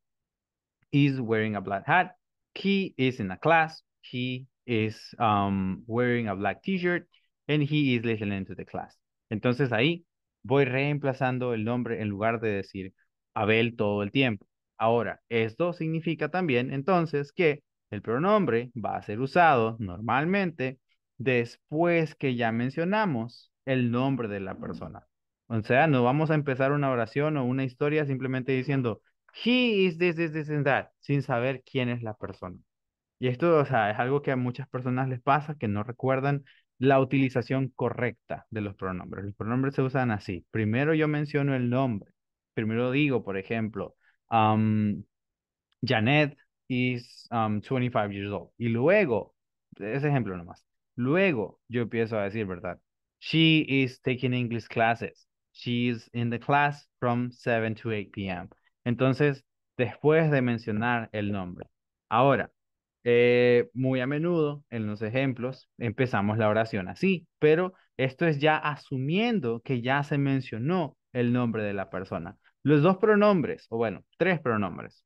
is wearing a black hat. He is in a class he is um, wearing a black t-shirt and he is listening to the class. Entonces ahí voy reemplazando el nombre en lugar de decir Abel todo el tiempo. Ahora, esto significa también entonces que el pronombre va a ser usado normalmente después que ya mencionamos el nombre de la persona. O sea, no vamos a empezar una oración o una historia simplemente diciendo, he is this, this, this and that, sin saber quién es la persona. Y esto, o sea, es algo que a muchas personas les pasa, que no recuerdan la utilización correcta de los pronombres. Los pronombres se usan así. Primero yo menciono el nombre. Primero digo, por ejemplo, um, Janet is 25 years old. Y luego, ese ejemplo nomás. Luego yo empiezo a decir, ¿verdad? She is taking English classes. She is in the class from 7 to 8 p.m. Entonces, después de mencionar el nombre. Ahora, eh, muy a menudo en los ejemplos empezamos la oración así, pero esto es ya asumiendo que ya se mencionó el nombre de la persona. Los dos pronombres, o bueno, tres pronombres.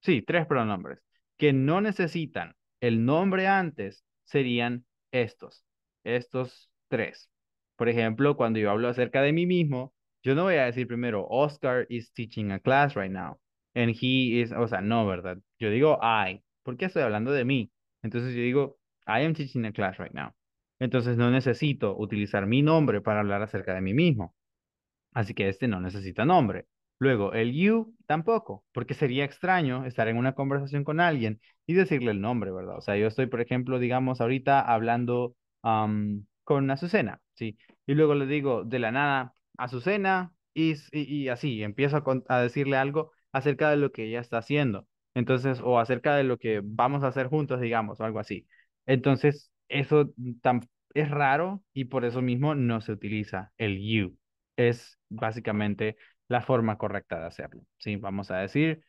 Sí, tres pronombres que no necesitan el nombre antes serían estos, estos tres. Por ejemplo, cuando yo hablo acerca de mí mismo, yo no voy a decir primero, Oscar is teaching a class right now. And he is, o sea, no, ¿verdad? Yo digo I, porque estoy hablando de mí. Entonces yo digo, I am teaching a class right now. Entonces no necesito utilizar mi nombre para hablar acerca de mí mismo. Así que este no necesita nombre. Luego, el you tampoco, porque sería extraño estar en una conversación con alguien y decirle el nombre, ¿verdad? O sea, yo estoy, por ejemplo, digamos, ahorita hablando con Azucena, ¿sí? Y luego le digo de la nada, Azucena, is, y, y así, empiezo a, a decirle algo acerca de lo que ella está haciendo. Entonces, o acerca de lo que vamos a hacer juntos, digamos, o algo así. Entonces, eso tan, es raro y por eso mismo no se utiliza el you. Es básicamente la forma correcta de hacerlo. Sí, vamos a decir,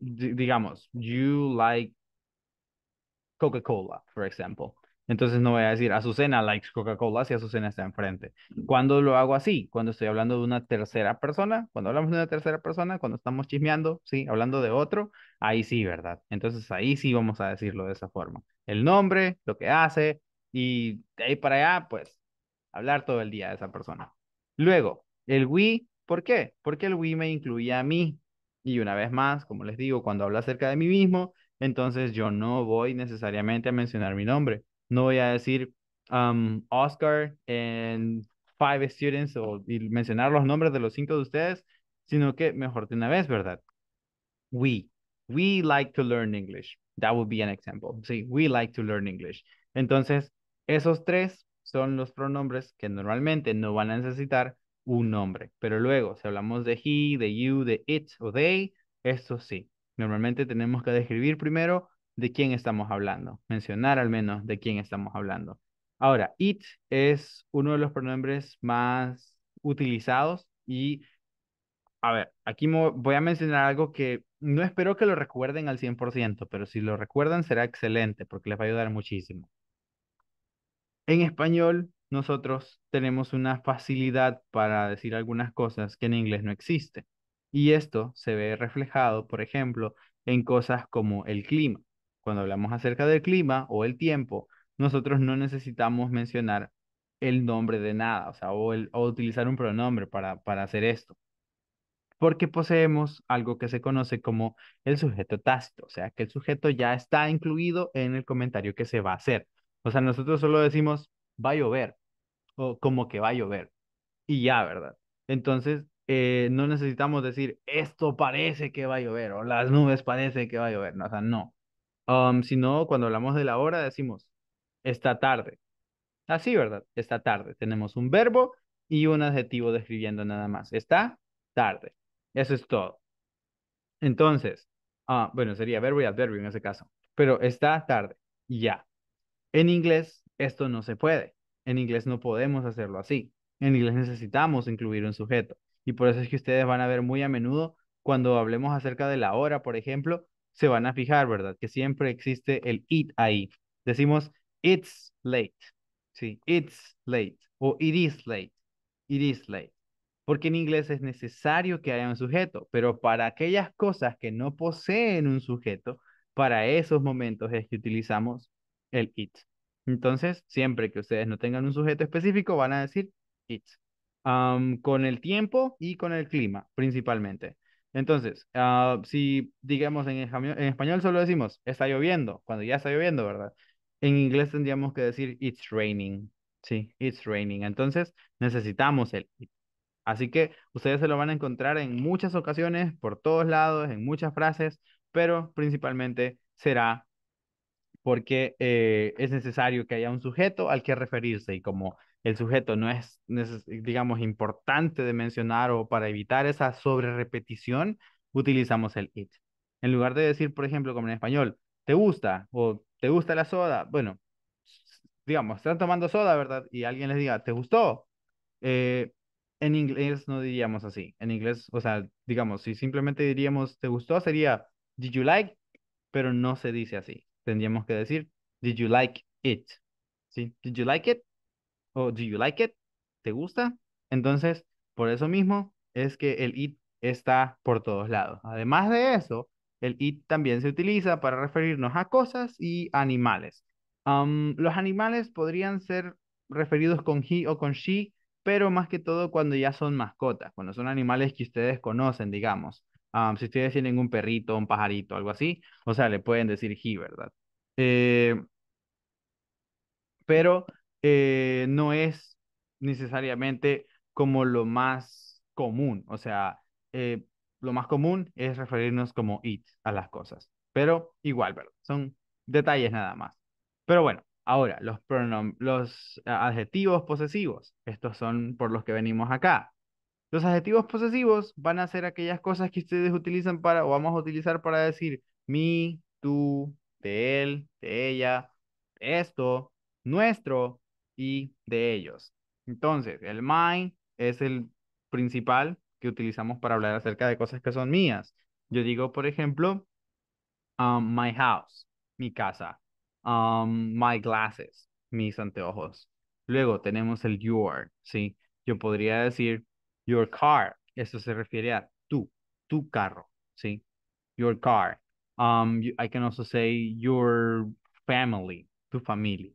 digamos, you like Coca-Cola, por ejemplo entonces no voy a decir Azucena likes Coca-Cola si Azucena está enfrente. Cuando lo hago así? Cuando estoy hablando de una tercera persona, cuando hablamos de una tercera persona, cuando estamos chismeando, sí, hablando de otro, ahí sí, ¿verdad? Entonces ahí sí vamos a decirlo de esa forma. El nombre, lo que hace y de ahí para allá, pues hablar todo el día de esa persona. Luego, el we, ¿por qué? Porque el we me incluía a mí. Y una vez más, como les digo, cuando habla acerca de mí mismo, entonces yo no voy necesariamente a mencionar mi nombre no voy a decir um, Oscar and five students o, y mencionar los nombres de los cinco de ustedes, sino que mejor de una vez, ¿verdad? We, we like to learn English. That would be an example. Sí, we like to learn English. Entonces, esos tres son los pronombres que normalmente no van a necesitar un nombre. Pero luego, si hablamos de he, de you, de it o they, eso sí. Normalmente tenemos que describir primero de quién estamos hablando, mencionar al menos de quién estamos hablando. Ahora, it es uno de los pronombres más utilizados y, a ver, aquí voy a mencionar algo que no espero que lo recuerden al 100%, pero si lo recuerdan será excelente porque les va a ayudar muchísimo. En español, nosotros tenemos una facilidad para decir algunas cosas que en inglés no existe. Y esto se ve reflejado, por ejemplo, en cosas como el clima cuando hablamos acerca del clima o el tiempo, nosotros no necesitamos mencionar el nombre de nada, o sea, o, utilizar un pronombre para, para hacer esto. Porque poseemos algo que se conoce como el sujeto tácito, o sea, que el sujeto ya está incluido en el comentario que se va a hacer. O sea, nosotros solo decimos va a llover o como que va a llover y ya, ¿verdad? Entonces, eh, no necesitamos decir esto parece que va a llover o las nubes parece que va a llover, no, o sea, no. Um, si no, cuando hablamos de la hora, decimos esta tarde. Así, ¿verdad? Esta tarde. Tenemos un verbo y un adjetivo describiendo nada más. Está tarde. Eso es todo. Entonces, ah, bueno, sería verbo y adverbio en ese caso. Pero está tarde. Ya. En inglés, esto no se puede. En inglés no podemos hacerlo así. En inglés necesitamos incluir un sujeto. Y por eso es que ustedes van a ver muy a menudo cuando hablemos acerca de la hora, por ejemplo, se van a fijar, ¿verdad? Que siempre existe el it ahí. Decimos, it's late. Sí, it's late. O it is late. It is late. Porque en inglés es necesario que haya un sujeto, pero para aquellas cosas que no poseen un sujeto, para esos momentos es que utilizamos el it. Entonces, siempre que ustedes no tengan un sujeto específico, van a decir it. con el tiempo y con el clima, principalmente. Entonces, ah, si digamos en, español solo decimos está lloviendo, cuando ya está lloviendo, ¿verdad? En inglés tendríamos que decir it's raining. Sí, it's raining. Entonces necesitamos el Así que ustedes se lo van a encontrar en muchas ocasiones, por todos lados, en muchas frases, pero principalmente será porque eh, es necesario que haya un sujeto al que referirse. Y como el sujeto no es, digamos, importante de mencionar o para evitar esa sobre repetición utilizamos el it. En lugar de decir, por ejemplo, como en español, ¿te gusta? o ¿te gusta la soda? Bueno, digamos, están tomando soda, ¿verdad? Y alguien les diga, ¿te gustó? Eh, en inglés no diríamos así. En inglés, o sea, digamos, si simplemente diríamos, ¿te gustó? Sería, ¿did you like? Pero no se dice así. Tendríamos que decir, ¿did you like it? ¿Sí? ¿Did you like it? o do you like it? ¿Te gusta? Entonces, por eso mismo es que el it está por todos lados. Además de eso, el it también se utiliza para referirnos a cosas y animales. los animales podrían ser referidos con he o con she, pero más que todo cuando ya son mascotas, cuando son animales que ustedes conocen, digamos. si ustedes tienen un perrito, un pajarito, algo así, o sea, le pueden decir he, ¿verdad? Eh, pero eh, no es necesariamente como lo más común. O sea, eh, lo más común es referirnos como it a las cosas. Pero igual, ¿verdad? Son detalles nada más. Pero bueno, ahora, los, los adjetivos posesivos. Estos son por los que venimos acá. Los adjetivos posesivos van a ser aquellas cosas que ustedes utilizan para, o vamos a utilizar para decir mi, tú, de él, de ella, esto, nuestro, y de ellos. Entonces, el my es el principal que utilizamos para hablar acerca de cosas que son mías. Yo digo, por ejemplo, um, my house, mi casa, um, my glasses, mis anteojos. Luego tenemos el your, ¿sí? Yo podría decir your car, esto se refiere a tú, tu carro, ¿sí? Your car. Um, I can also say your family, tu familia,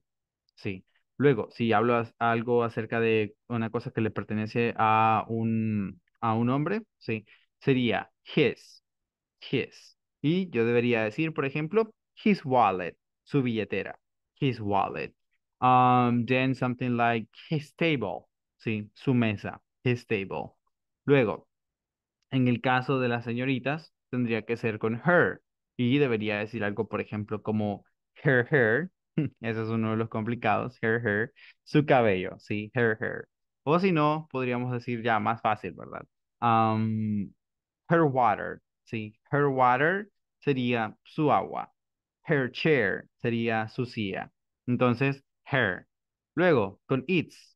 ¿sí? Luego, si hablas algo acerca de una cosa que le pertenece a un, a un hombre, ¿sí? sería his, his. Y yo debería decir, por ejemplo, his wallet, su billetera, his wallet. Um, then something like his table, ¿sí? su mesa, his table. Luego, en el caso de las señoritas, tendría que ser con her. Y debería decir algo, por ejemplo, como her her. Ese es uno de los complicados. her, her. Su cabello, sí, her, her. O si no, podríamos decir ya más fácil, ¿verdad? her water, sí. Her water sería su agua. Her chair sería su silla. Entonces, her. Luego, con its.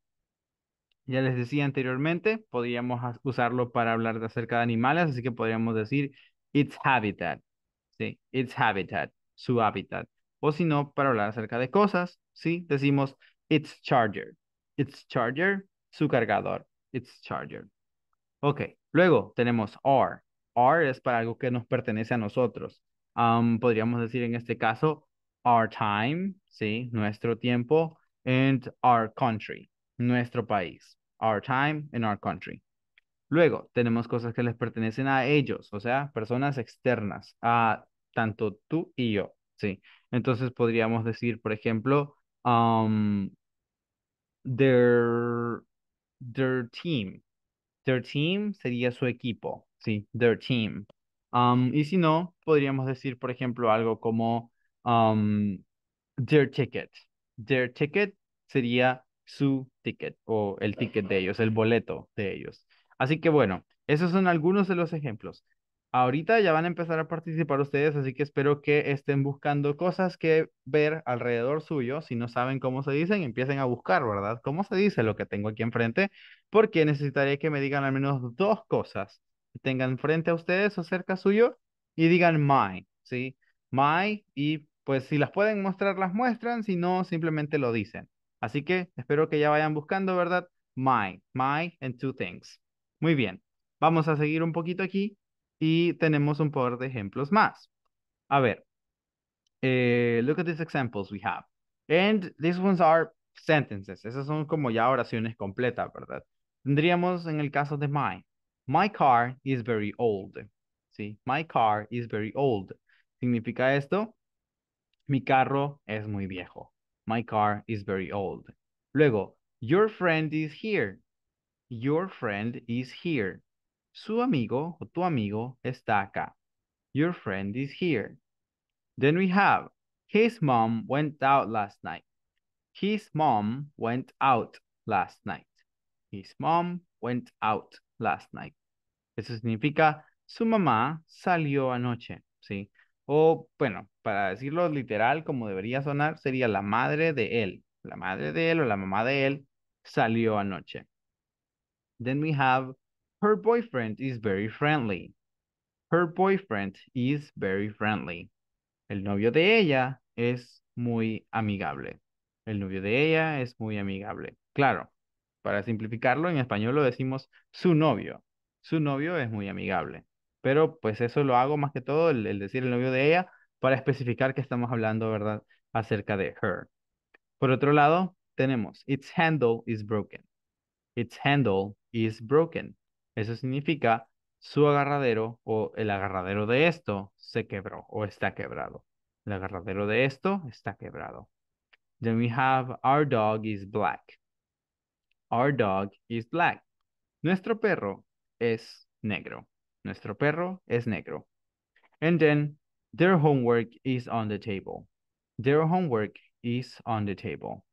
Ya les decía anteriormente, podríamos usarlo para hablar de acerca de animales, así que podríamos decir its habitat. Sí, its habitat, su hábitat o si no, para hablar acerca de cosas, ¿sí? Decimos, it's charger, it's charger, su cargador, it's charger. Ok, luego tenemos R. R es para algo que nos pertenece a nosotros. podríamos decir en este caso, our time, ¿sí? Nuestro tiempo, and our country, nuestro país. Our time and our country. Luego, tenemos cosas que les pertenecen a ellos, o sea, personas externas, a tanto tú y yo. Sí, entonces podríamos decir, por ejemplo, um, their, their team. Their team sería su equipo, sí, their team. Um, y si no, podríamos decir, por ejemplo, algo como um, their ticket. Their ticket sería su ticket o el ticket de ellos, el boleto de ellos. Así que bueno, esos son algunos de los ejemplos. Ahorita ya van a empezar a participar ustedes, así que espero que estén buscando cosas que ver alrededor suyo. Si no saben cómo se dicen, empiecen a buscar, ¿verdad? ¿Cómo se dice lo que tengo aquí enfrente? Porque necesitaría que me digan al menos dos cosas que tengan frente a ustedes o cerca suyo y digan my, ¿sí? My y pues si las pueden mostrar, las muestran, si no, simplemente lo dicen. Así que espero que ya vayan buscando, ¿verdad? My, my and two things. Muy bien, vamos a seguir un poquito aquí y tenemos un par de ejemplos más. A ver, eh, look at these examples we have. And these ones are sentences. Esas son como ya oraciones completas, ¿verdad? Tendríamos en el caso de my. My car is very old. ¿Sí? My car is very old. ¿Significa esto? Mi carro es muy viejo. My car is very old. Luego, your friend is here. Your friend is here. Su amigo o tu amigo está acá. Your friend is here. Then we have, his mom went out last night. His mom went out last night. His mom went out last night. Eso significa, su mamá salió anoche, ¿sí? O, bueno, para decirlo literal, como debería sonar, sería la madre de él. La madre de él o la mamá de él salió anoche. Then we have Her boyfriend is very friendly. Her boyfriend is very friendly. El novio de ella es muy amigable. El novio de ella es muy amigable. Claro, para simplificarlo, en español lo decimos su novio. Su novio es muy amigable. Pero pues eso lo hago más que todo, el, decir el novio de ella, para especificar que estamos hablando, ¿verdad?, acerca de her. Por otro lado, tenemos, its handle is broken. Its handle is broken. Eso significa su agarradero o el agarradero de esto se quebró o está quebrado. El agarradero de esto está quebrado. Then we have our dog is black. Our dog is black. Nuestro perro es negro. Nuestro perro es negro. And then their homework is on the table. Their homework is on the table.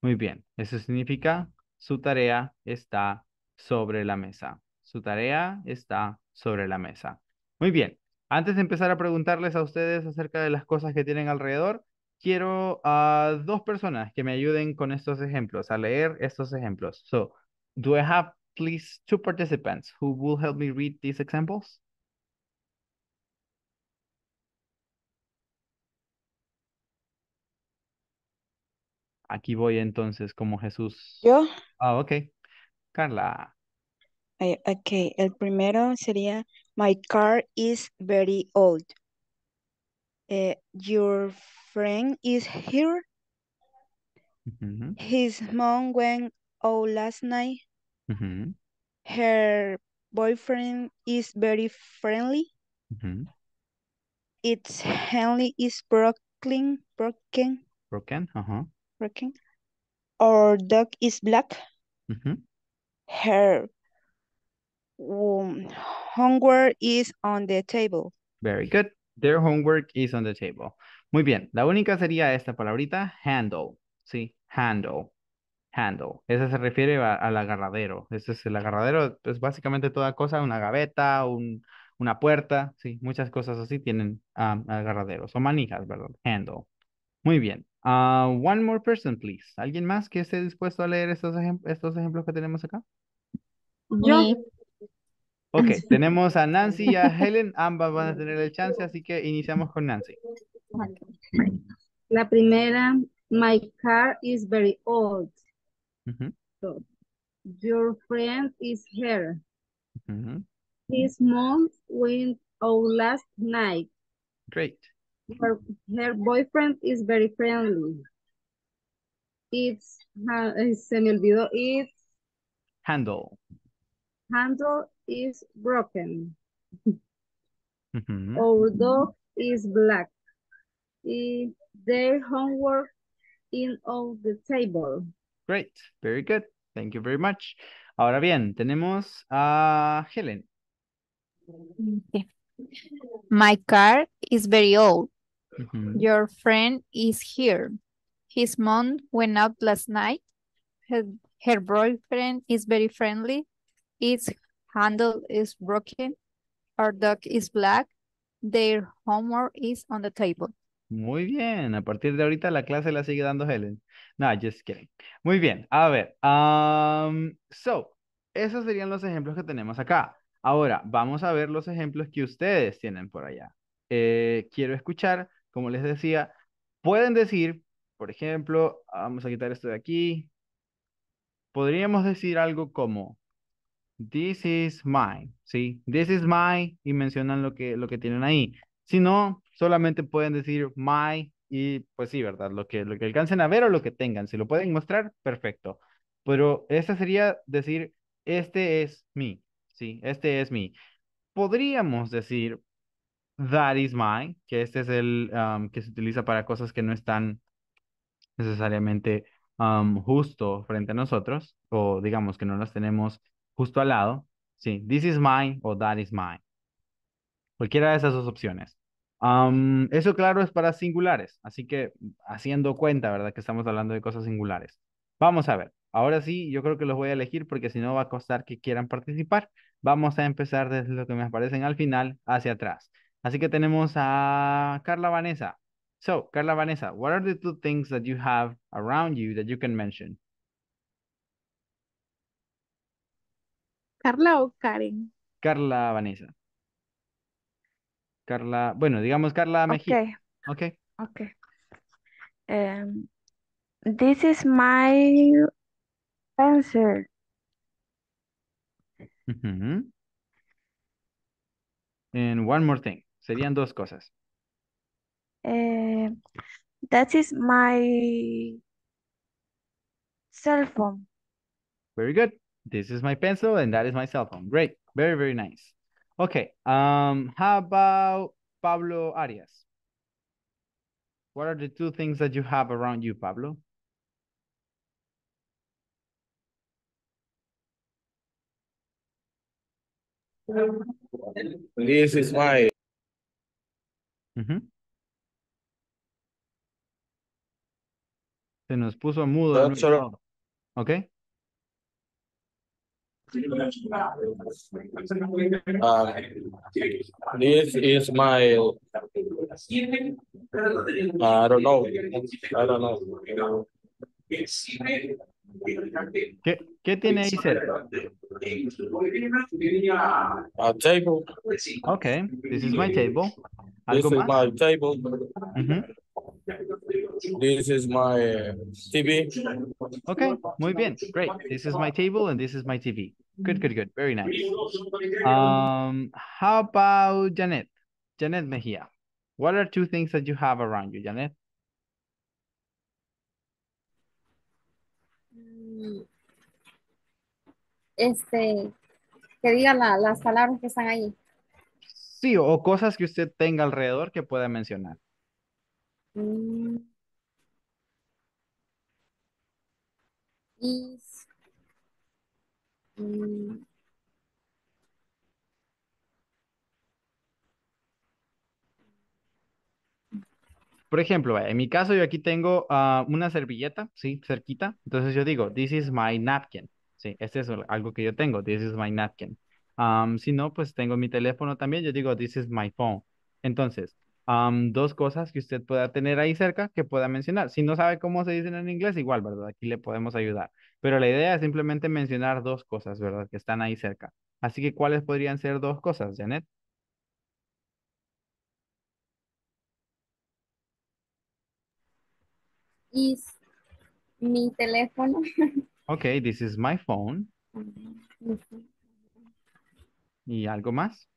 Muy bien. Eso significa su tarea está sobre la mesa. Su tarea está sobre la mesa. Muy bien. Antes de empezar a preguntarles a ustedes acerca de las cosas que tienen alrededor, quiero a dos personas que me ayuden con estos ejemplos, a leer estos ejemplos. So, do I have please two participants who will help me read these examples? Aquí voy entonces como Jesús. Yo. Ah, ok. Carla. Eh, ok, el primero sería, my car is very old. Eh, your friend is here. Mm -hmm. His mom went out last night. Mm -hmm. Her boyfriend is very friendly. Mm -hmm. Its Henley is broken. broken. Broken, uh-huh. Broken. Our dog is black. Her Um, homework is on the table. Very good. Their homework is on the table. Muy bien. La única sería esta palabrita, handle. Sí, handle. Handle. Esa se refiere al agarradero. Ese es el agarradero, es pues, básicamente toda cosa, una gaveta, un, una puerta. Sí, muchas cosas así tienen um, agarraderos o manijas, ¿verdad? Handle. Muy bien. Uh, one more person, please. ¿Alguien más que esté dispuesto a leer estos, estos ejemplos que tenemos acá? Yo. Ok, tenemos a Nancy y a Helen, ambas van a tener el chance, así que iniciamos con Nancy. La primera, my car is very old. your friend is here. His mom went out last night. Great. Her, boyfriend is very friendly. It's, ah, se me olvidó, it's... Handle. handle is broken. Mm -hmm. Our dog is black. Is their homework in on the table. Great, very good. Thank you very much. Ahora bien, tenemos a Helen. My car is very old. Mm -hmm. Your friend is here. His mom went out last night. Her, her boyfriend is very friendly. Its handle is broken. Our dog is black. Their homework is on the table. Muy bien, a partir de ahorita la clase la sigue dando Helen. No, just kidding. Muy bien, a ver. so, esos serían los ejemplos que tenemos acá. Ahora, vamos a ver los ejemplos que ustedes tienen por allá. Eh, quiero escuchar, como les decía, pueden decir, por ejemplo, vamos a quitar esto de aquí. Podríamos decir algo como, This is mine, ¿sí? This is my y mencionan lo que, lo que tienen ahí. Si no, solamente pueden decir my y pues sí, ¿verdad? Lo que, lo que alcancen a ver o lo que tengan. Si lo pueden mostrar, perfecto. Pero esta sería decir, este es mi, ¿sí? Este es mi. Podríamos decir, that is mine, que este es el um, que se utiliza para cosas que no están necesariamente um, justo frente a nosotros, o digamos que no las tenemos justo al lado, ¿sí? This is mine o that is mine. Cualquiera de esas dos opciones. eso, claro, es para singulares, así que haciendo cuenta, ¿verdad? Que estamos hablando de cosas singulares. Vamos a ver. Ahora sí, yo creo que los voy a elegir porque si no va a costar que quieran participar. Vamos a empezar desde lo que me aparecen al final hacia atrás. Así que tenemos a Carla Vanessa. So, Carla Vanessa, what are the two things that you have around you that you can mention? ¿Carla o Karen? Carla Vanessa. Carla, bueno, digamos Carla Mejía. Okay. Okay. Em, this is my answer. And one more thing. Serían dos cosas. Em, that is my cell phone. Very good. This is my pencil and that is my cell phone. Great. Very, very nice. Okay. Um, how about Pablo Arias? What are the two things that you have around you, Pablo? This is my. Uh mm-hmm. -huh. Se nos puso mudo. Ok. Uh, this is my. Uh, I don't know. I don't know. ¿Qué, qué tiene ahí cerca? A table. Okay, this is my table. this is my table. Mm -hmm. This is my uh, TV. Okay, muy bien. Great. This is my table and this is my TV. Good, good, good. Very nice. Um, how about Janet? Janet Mejía What are two things that you have around you, Janet? Mm, este, que diga la, las palabras que están ahí. Sí, o cosas que usted tenga alrededor que pueda mencionar. Mm. Mm. Por ejemplo, en mi caso yo aquí tengo ah, una servilleta, ¿sí? Cerquita. Entonces yo digo, this is my napkin. Sí, este es algo que yo tengo, this is my napkin. si no, pues tengo mi teléfono también, yo digo, this is my phone. Entonces, dos cosas que usted pueda tener ahí cerca que pueda mencionar. Si no sabe cómo se dicen en inglés, igual, ¿verdad? Aquí le podemos ayudar. Pero la idea es simplemente mencionar dos cosas, ¿verdad? Que están ahí cerca. Así que, ¿cuáles podrían ser dos cosas, Janet? Is mi teléfono. ok, this is my phone. ¿Y algo más?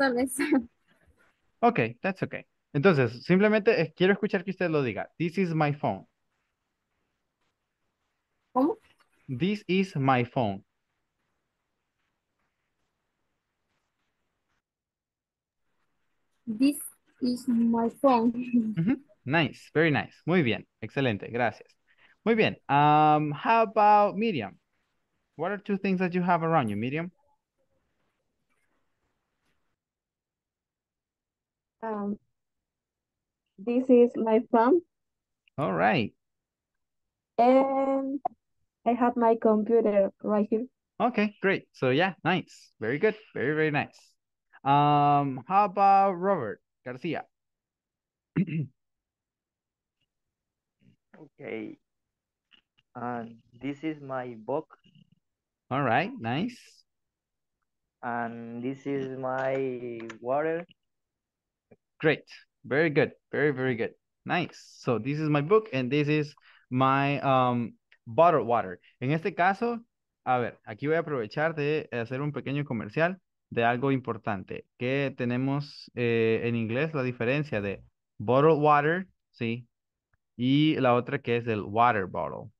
Okay, Ok, that's okay. Entonces, simplemente quiero escuchar que usted lo diga. This is my phone. ¿Cómo? This is my phone. This is my phone. Nice, very nice. Muy bien, excelente, gracias. Muy bien, um, how about Miriam? What are two things that you have around you, Miriam? Um, this is my phone. All right. And I have my computer right here. Okay, great. So yeah, nice. Very good. Very, very nice. Um, how about Robert Garcia? okay. And this is my book. All right, nice. And this is my water. Great. Very good. Very, very good. Nice. So this is my book and this is my um, bottled water. En este caso, a ver, aquí voy a aprovechar de hacer un pequeño comercial de algo importante. Que tenemos eh, en inglés la diferencia de bottled water, sí, y la otra que es el water bottle.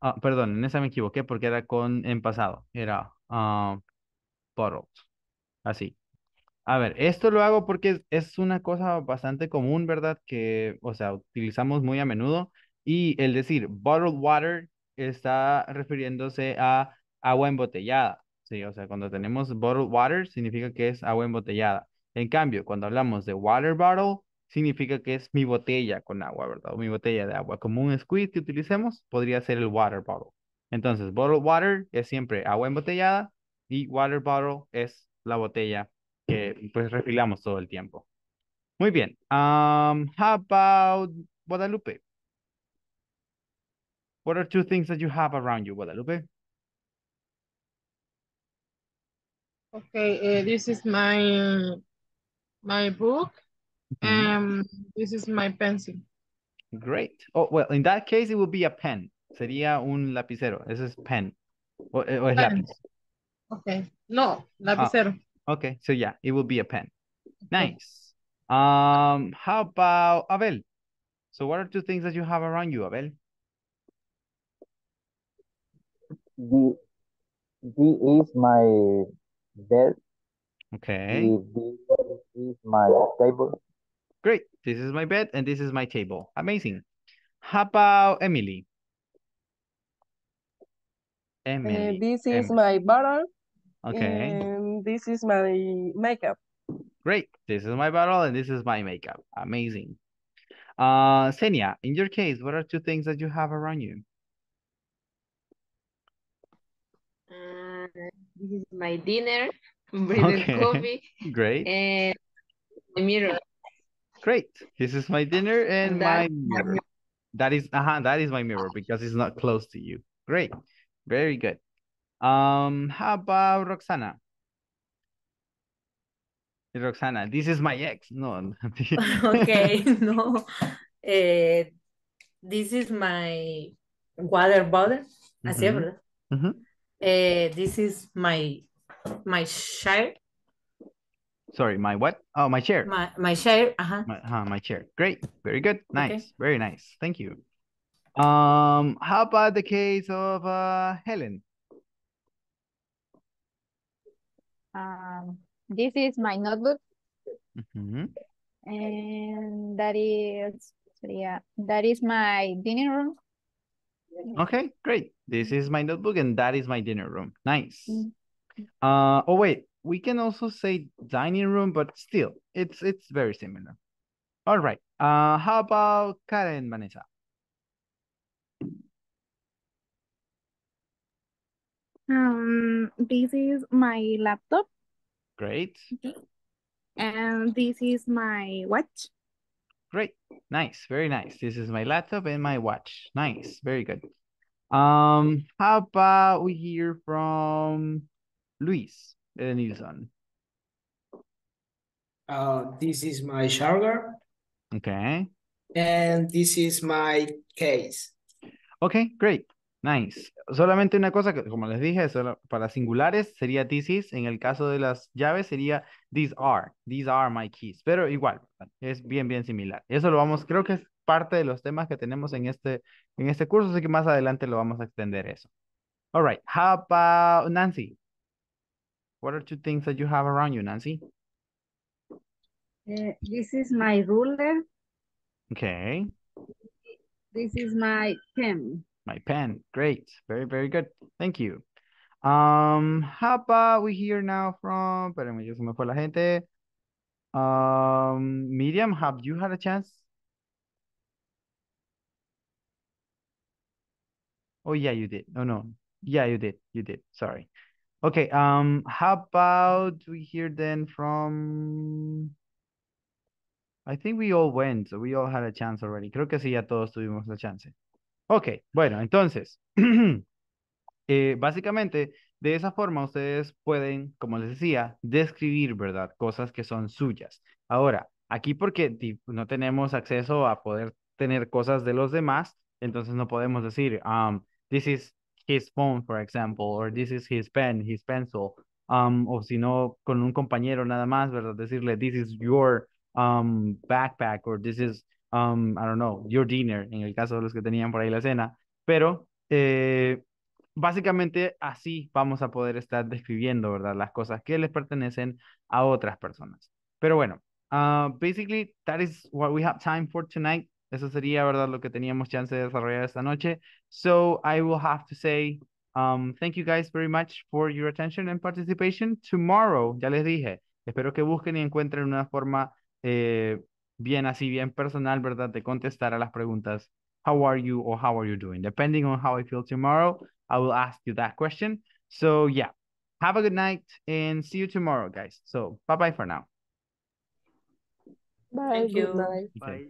Ah, perdón, en esa me equivoqué porque era con en pasado. Era ah, bottled. Así. A ver, esto lo hago porque es una cosa bastante común, ¿verdad? Que, o sea, utilizamos muy a menudo. Y el decir bottled water está refiriéndose a agua embotellada. Sí, o sea, cuando tenemos bottled water significa que es agua embotellada. En cambio, cuando hablamos de water bottle, significa que es mi botella con agua, ¿verdad? O mi botella de agua. Como un squid que utilicemos, podría ser el water bottle. Entonces, bottled water es siempre agua embotellada y water bottle es la botella que pues refilamos todo el tiempo. Muy bien. Um, how about Guadalupe? What are two things that you have around you, Guadalupe? Okay, eh, this is my my book. Um, this is my pencil. Great. Oh, well, in that case, it would be a pen. Sería un lapicero. Ese es pen. O, eh, o es lápiz. Okay. No, ah. lapicero. Okay, so yeah, it will be a pen. Nice. Um, how about Abel? So what are two things that you have around you, Abel? The the is my bed. Okay. The is my table. Great. This is my bed and this is my table. Amazing. How about Emily? Emily. Uh, this is Emily. my bottle. Okay. Uh, this is my makeup. Great. This is my bottle and this is my makeup. Amazing. Uh, Senia, in your case, what are two things that you have around you? Uh, this is my dinner, okay. coffee. Great. And the mirror. Great. This is my dinner and that, my mirror. That is, uh -huh, that is my mirror because it's not close to you. Great. Very good. Um, how about Roxana? Roxana, this is my ex. No. okay, no. Eh, this is my water bottle. Así es, ¿verdad? Eh, this is my my chair. Sorry, my what? Oh, my chair. My my chair. Uh -huh. My, uh, my chair. Great. Very good. Nice. Okay. Very nice. Thank you. Um, how about the case of uh, Helen? Um, this is my notebook. Mm -hmm. And that is, yeah, that is my dining room. Okay, great. This is my notebook and that is my dinner room. Nice. Mm -hmm. Uh, oh, wait, we can also say dining room, but still, it's it's very similar. All right. Uh, how about Karen Vanessa? Um, this is my laptop. Great. Okay. And this is my watch. Great. Nice. Very nice. This is my laptop and my watch. Nice. Very good. Um, how about we hear from Luis Nilsson? Uh, this is my charger. Okay. And this is my case. Okay, great. Nice. Solamente una cosa que, como les dije, para singulares sería this en el caso de las llaves sería these are, these are my keys, pero igual, es bien, bien similar. Eso lo vamos, creo que es parte de los temas que tenemos en este, en este curso, así que más adelante lo vamos a extender eso. All right, how about Nancy? What are two things that you have around you, Nancy? Eh, this is my ruler. Okay. This is my pen. my pen. Great. Very, very good. Thank you. Um, how about we hear now from, pero me se me fue la gente. Um, Miriam, have you had a chance? Oh, yeah, you did. oh, no. Yeah, you did. You did. Sorry. Okay. Um, how about we hear then from... I think we all went, so we all had a chance already. Creo que sí, ya todos tuvimos la chance. Ok, bueno, entonces, eh, básicamente, de esa forma ustedes pueden, como les decía, describir, ¿verdad? Cosas que son suyas. Ahora, aquí porque no tenemos acceso a poder tener cosas de los demás, entonces no podemos decir, um, this is his phone, for example, or this is his pen, his pencil, um, o si no, con un compañero nada más, ¿verdad? Decirle, this is your um, backpack, or this is um, I don't know, your dinner, en el caso de los que tenían por ahí la cena, pero eh, básicamente así vamos a poder estar describiendo, ¿verdad? Las cosas que les pertenecen a otras personas. Pero bueno, ah, basically, that is what we have time for tonight. Eso sería, ¿verdad? Lo que teníamos chance de desarrollar esta noche. So I will have to say um, thank you guys very much for your attention and participation. Tomorrow, ya les dije, espero que busquen y encuentren una forma eh, bien así, bien personal, ¿verdad? De contestar a las preguntas, how are you or how are you doing? Depending on how I feel tomorrow, I will ask you that question. So yeah, have a good night and see you tomorrow, guys. So bye-bye for now. Bye. Thank you. Bye.